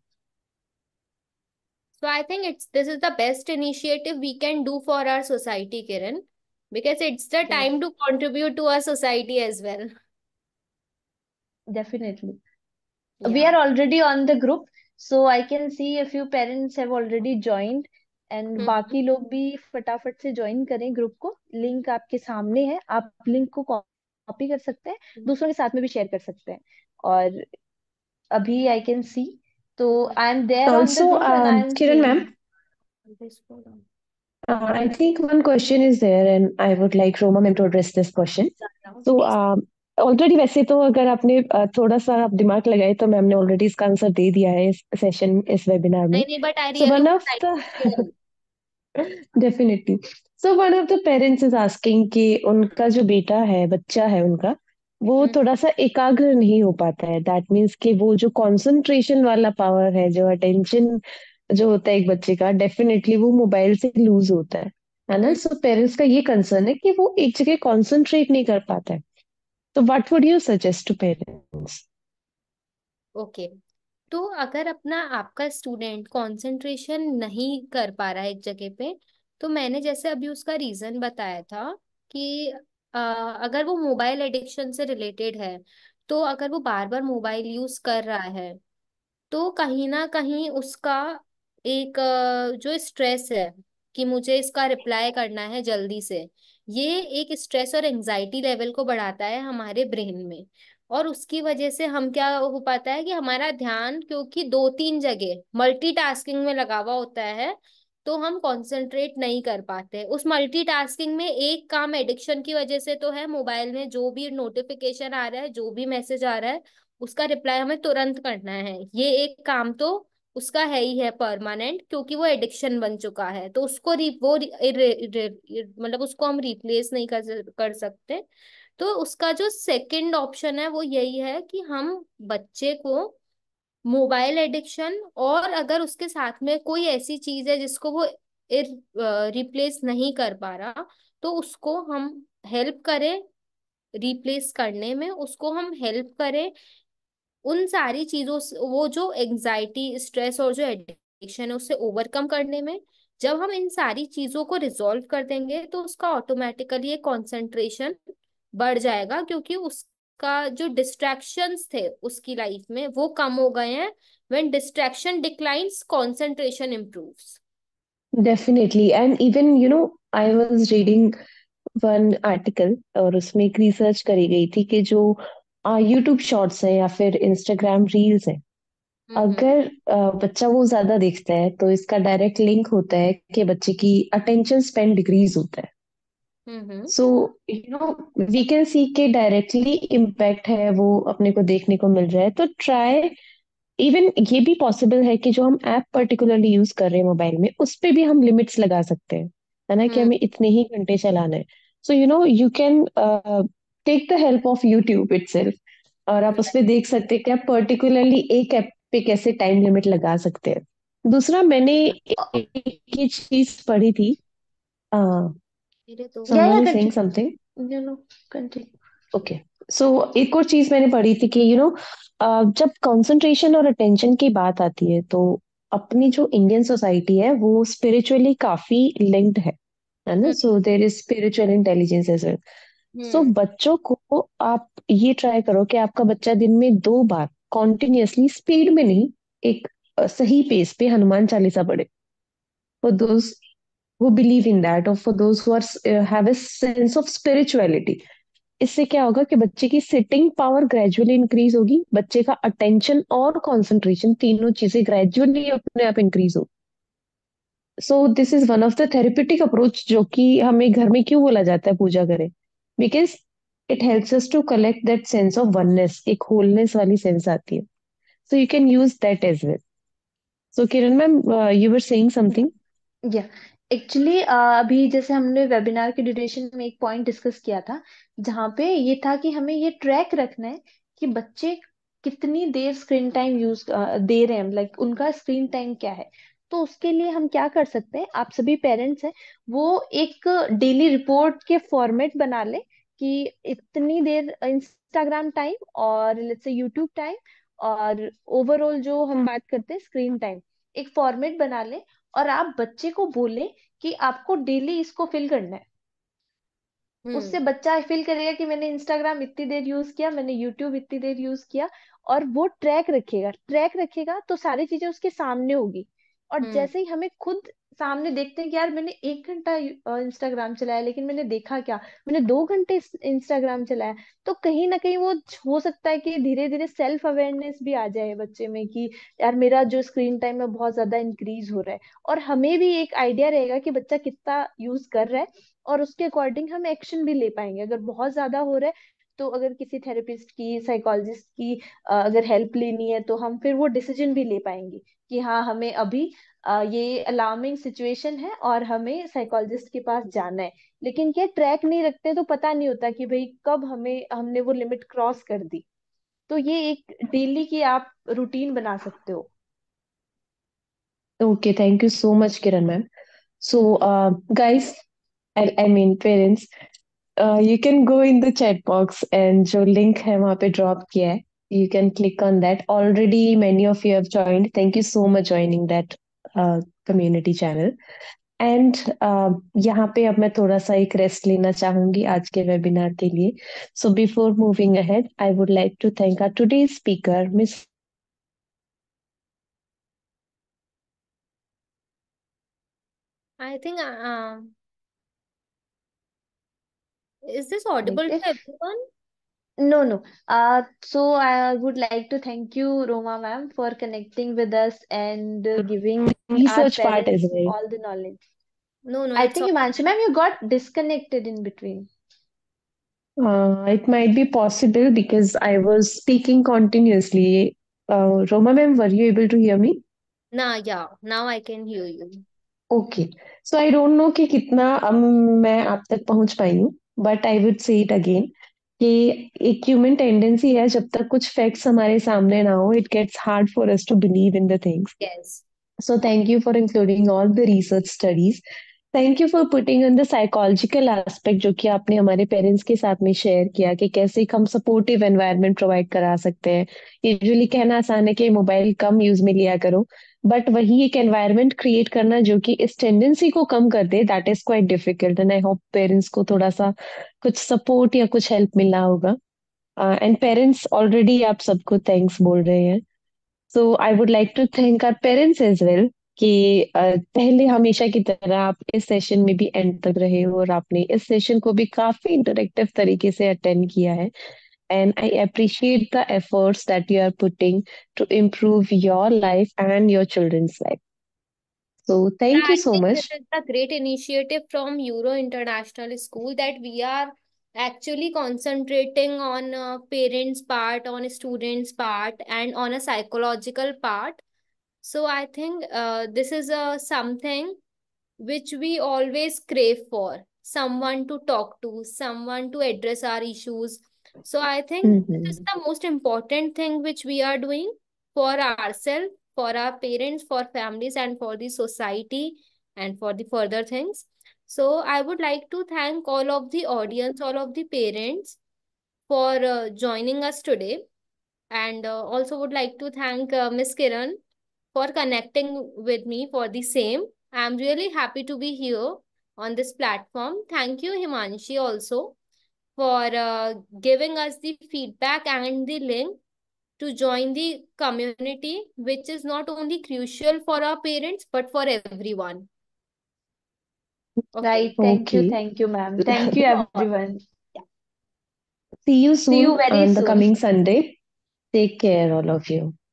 so I think it's this is the best initiative we can do for our society Kiran because it's the time to contribute to our society as well definitely we are already on the group so I can see a few parents have already joined and hmm, बाकी हम्म। लोग भी फटाफट से ज्वाइन करें ग्रुप को लिंक आपके सामने है आप लिंक को कॉपी कर सकते हैं हम्म। दूसरों के साथ में भी शेयर कर सकते हैं और अभी आई कैन सी तो I am there also Kiran ma'am I think one question is there and I would like Roma ma'am to address this question so already वैसे तो अगर आपने थोड़ा सा आप दिमाग लगाए तो मैम ने ऑलरेडी इसका आंसर दे दिया है इस सेशन इस वेबिनार में नहीं but one of definitely so one of the parents is asking कि उनका जो बेटा है बच्चा है उनका वो hmm. हम्म। थोड़ा सा एकाग्र नहीं हो पाता है दैट मीन्स कि वो जो कंसंट्रेशन वाला पावर है जो अटेंशन जो होता है एक बच्चे का डेफिनेटली वो मोबाइल से लूज होता है है ना सो पेरेंट्स का ये कंसर्न है कि वो एक जगह कंसंट्रेट नहीं कर पाता है तो what would you suggest to parents okay तो अगर अपना आपका स्टूडेंट कंसंट्रेशन नहीं कर पा रहा है एक जगह पे तो मैंने जैसे अभी उसका रीजन बताया था कि आ, अगर वो मोबाइल एडिक्शन से रिलेटेड है तो अगर वो बार बार मोबाइल यूज कर रहा है तो कहीं ना कहीं उसका एक जो स्ट्रेस है कि मुझे इसका रिप्लाई करना है जल्दी से ये एक स्ट्रेस और एंजाइटी लेवल को बढ़ाता है हमारे ब्रेन में और उसकी वजह से हम क्या हो पाता है कि हमारा ध्यान क्योंकि दो तीन जगह मल्टीटास्किंग में लगा हुआ होता है तो हम कंसंट्रेट नहीं कर पाते उस मल्टीटास्किंग में एक काम एडिक्शन की वजह से तो है मोबाइल में जो भी नोटिफिकेशन आ रहा है जो भी मैसेज आ रहा है उसका रिप्लाई हमें तुरंत करना है ये एक काम तो उसका है ही है परमानेंट क्योंकि वो एडिक्शन बन चुका है तो उसको री, वो मतलब उसको हम रिप्लेस नहीं कर कर सकते तो उसका जो सेकंड ऑप्शन है वो यही है कि हम बच्चे को मोबाइल एडिक्शन और अगर उसके साथ में कोई ऐसी चीज है जिसको वो रिप्लेस नहीं कर पा रहा तो उसको हम हेल्प करें रिप्लेस करने में उसको हम हेल्प करें उन सारी चीजों वो जो एंजाइटी स्ट्रेस और जो एडिक्शन है उससे ओवरकम करने में जब हम इन सारी चीजों को रिजोल्व कर देंगे तो उसका ऑटोमेटिकली ये कॉन्सेंट्रेशन बढ़ जाएगा क्योंकि उसका जो डिस्ट्रैक्शंस थे उसकी लाइफ में वो कम हो गए हैं when distraction declines concentration improves definitely and even you know I was reading one article और उसमें एक रिसर्च करी गई थी कि जो यूट्यूब शॉर्ट्स है या फिर इंस्टाग्राम रील्स है हम्म, हम्म। अगर बच्चा वो ज्यादा देखता है तो इसका डायरेक्ट लिंक होता है कि बच्चे की अटेंशन स्पेंड डिक्रीज होता है so you know we can see के डायरेक्टली इम्पैक्ट है वो अपने को देखने को मिल रहा है तो ट्राई इवन ये भी पॉसिबल है कि जो हम ऐप पर्टिकुलरली यूज कर रहे हैं मोबाइल में उस पर भी हम लिमिट्स लगा सकते हैं है ना कि हम्म। हमें इतने ही घंटे चलाना है so you know you can take the help of YouTube it और आप उसमें देख सकते हैं कि आप पर्टिकुलरली एक ऐप पे कैसे टाइम लिमिट लगा सकते हैं दूसरा मैंने एक चीज पढ़ी थी समथिंग ओके सो एक और चीज मैंने पढ़ी थी कि you you know know, uh, जब कंसंट्रेशन और अटेंशन की बात आती है तो अपनी जो इंडियन सोसाइटी है वो स्पिरिचुअली काफी लिंक्ड है है ना so there is spiritual intelligence as well so so, hmm. बच्चों को आप ये ट्राई करो कि आपका बच्चा दिन में दो बार कॉन्टिन्यूसली स्पीड में नहीं एक सही पेस पे हनुमान चालीसा पढ़े for those who believe in that और for those who are have a sense of spirituality इससे क्या होगा कि बच्चे की सिटिंग पावर ग्रेजुअली इंक्रीज होगी बच्चे का अटेंशन और कंसंट्रेशन तीनों चीजें ग्रेजुअली अपने आप इंक्रीज हो so this is one of the therapeutic approach जो कि हमें घर में क्यों बोला जाता है पूजा करें because it helps us to collect that sense of oneness एक होलनेस वाली सेंस आती है so you can use that as well so Kiran ma'am you were saying something या एक्चुअली अभी जैसे हमने वेबिनार के ड्यूरेशन में एक पॉइंट डिस्कस किया था जहां पे ये था कि हमें ये ट्रैक रखना है कि बच्चे कितनी देर स्क्रीन टाइम यूज दे रहे हैं लाइक like, उनका स्क्रीन टाइम क्या है तो उसके लिए हम क्या कर सकते हैं आप सभी पेरेंट्स हैं वो एक डेली रिपोर्ट के फॉर्मेट बना ले कि इतनी देर इंस्टाग्राम टाइम और से यूट्यूब टाइम और ओवरऑल जो हम बात करते हैं स्क्रीन टाइम एक फॉर्मेट बना ले और आप बच्चे को बोले कि आपको डेली इसको फिल करना है हम्म। उससे बच्चा फील करेगा कि मैंने इंस्टाग्राम इतनी देर यूज किया मैंने यूट्यूब इतनी देर यूज किया और वो ट्रैक रखेगा ट्रैक रखेगा तो सारी चीजें उसके सामने होगी और हम्म जैसे ही हमें खुद सामने देखते हैं कि यार मैंने एक घंटा इंस्टाग्राम चलाया लेकिन मैंने देखा क्या मैंने दो घंटे इंस्टाग्राम चलाया तो कहीं ना कहीं वो हो सकता है कि धीरे धीरे सेल्फ अवेयरनेस भी आ जाए बच्चे में कि यार मेरा जो स्क्रीन टाइम है बहुत ज्यादा इंक्रीज हो रहा है और हमें भी एक आइडिया रहेगा कि बच्चा कितना यूज कर रहा है और उसके अकॉर्डिंग हम एक्शन भी ले पाएंगे अगर बहुत ज्यादा हो रहा है तो अगर किसी थेरेपिस्ट की साइकोलॉजिस्ट की अगर हेल्प लेनी है तो हम फिर वो डिसीजन भी ले पाएंगे कि हाँ हमें अभी ये अलार्मिंग सिचुएशन है और हमें साइकोलॉजिस्ट के पास जाना है लेकिन क्या ट्रैक नहीं रखते तो पता नहीं होता कि भाई कब हमें हमने वो लिमिट क्रॉस कर दी तो ये एक डेली की आप रूटीन बना सकते हो okay thank you so much Kiran ma'am so guys I mean parents you can go in the chat box and जो लिंक है वहां पे ड्रॉप किया है you can click on that. Already, many of you have joined. Thank you so much joining that uh, community channel. And uh, यहाँ पे अब मैं थोड़ा सा एक रेस्ट लेना चाहूंगी आज के वेबिनार के लिए so before moving ahead I would like to thank our today speaker miss I think Um. is this audible to everyone? No, no. Uh, so I would like to thank you, Roma ma'am, for connecting with us and uh, giving research part is all the knowledge. No, no. I think all... ma'am, you got disconnected in between. Uh, it might be possible because I was speaking continuously. Uh, Roma ma'am, were you able to hear me? Nah, yeah. Now I can hear you. Okay. So I don't know कि कितना अब मैं आप तक पहुंच but I would say it again. कि एक ह्यूमन टेंडेंसी है जब तक कुछ फैक्ट्स हमारे सामने ना हो it gets hard for us to believe in the things yes So thank you for including all the research thank you for putting on the psychological aspect जो कि आपने हमारे पेरेंट्स के साथ में शेयर किया कि कैसे हम सपोर्टिव एनवायरनमेंट प्रोवाइड करा सकते हैं यूजुअली कहना आसान है कि मोबाइल कम यूज में लिया करो बट वही एक एनवायरमेंट क्रिएट करना जो कि इस टेंडेंसी को कम कर दे that is quite difficult and I hope parents को थोड़ा सा कुछ सपोर्ट या कुछ हेल्प मिला होगा एंड पेरेंट्स ऑलरेडी आप सबको थैंक्स बोल रहे हैं so I would like to thank our parents as well कि uh, पहले हमेशा की तरह आप इस सेशन में भी एंड तक रहे हो और आपने इस सेशन को भी काफी इंटरेक्टिव तरीके से अटेंड किया है and I appreciate the efforts that you are putting to improve your life and your children's life. So thank yeah, you so much. This is a great initiative from Euro International School that we are actually concentrating on uh, parents part, on students part, and on a psychological part. So I think uh, this is uh, something which we always crave for someone to talk to, someone to address our issues, so I think mm-hmm. this is mm-hmm. the most important thing which we are doing for ourselves, for our parents, for families, and for the society and for the further things. So I would like to thank all of the audience, all of the parents for uh, joining us today. And uh, also would like to thank uh, Ms. Kiran for connecting with me for the same. I'm really happy to be here on this platform. Thank you, Himanshi, also for uh, giving us the feedback and the link to join the community, which is not only crucial for our parents, but for everyone. Okay. Right. Thank okay. you. Thank you, ma'am. Thank you, everyone. Yeah. See you soon See you very on soon. the coming Sunday. Take care, all of you.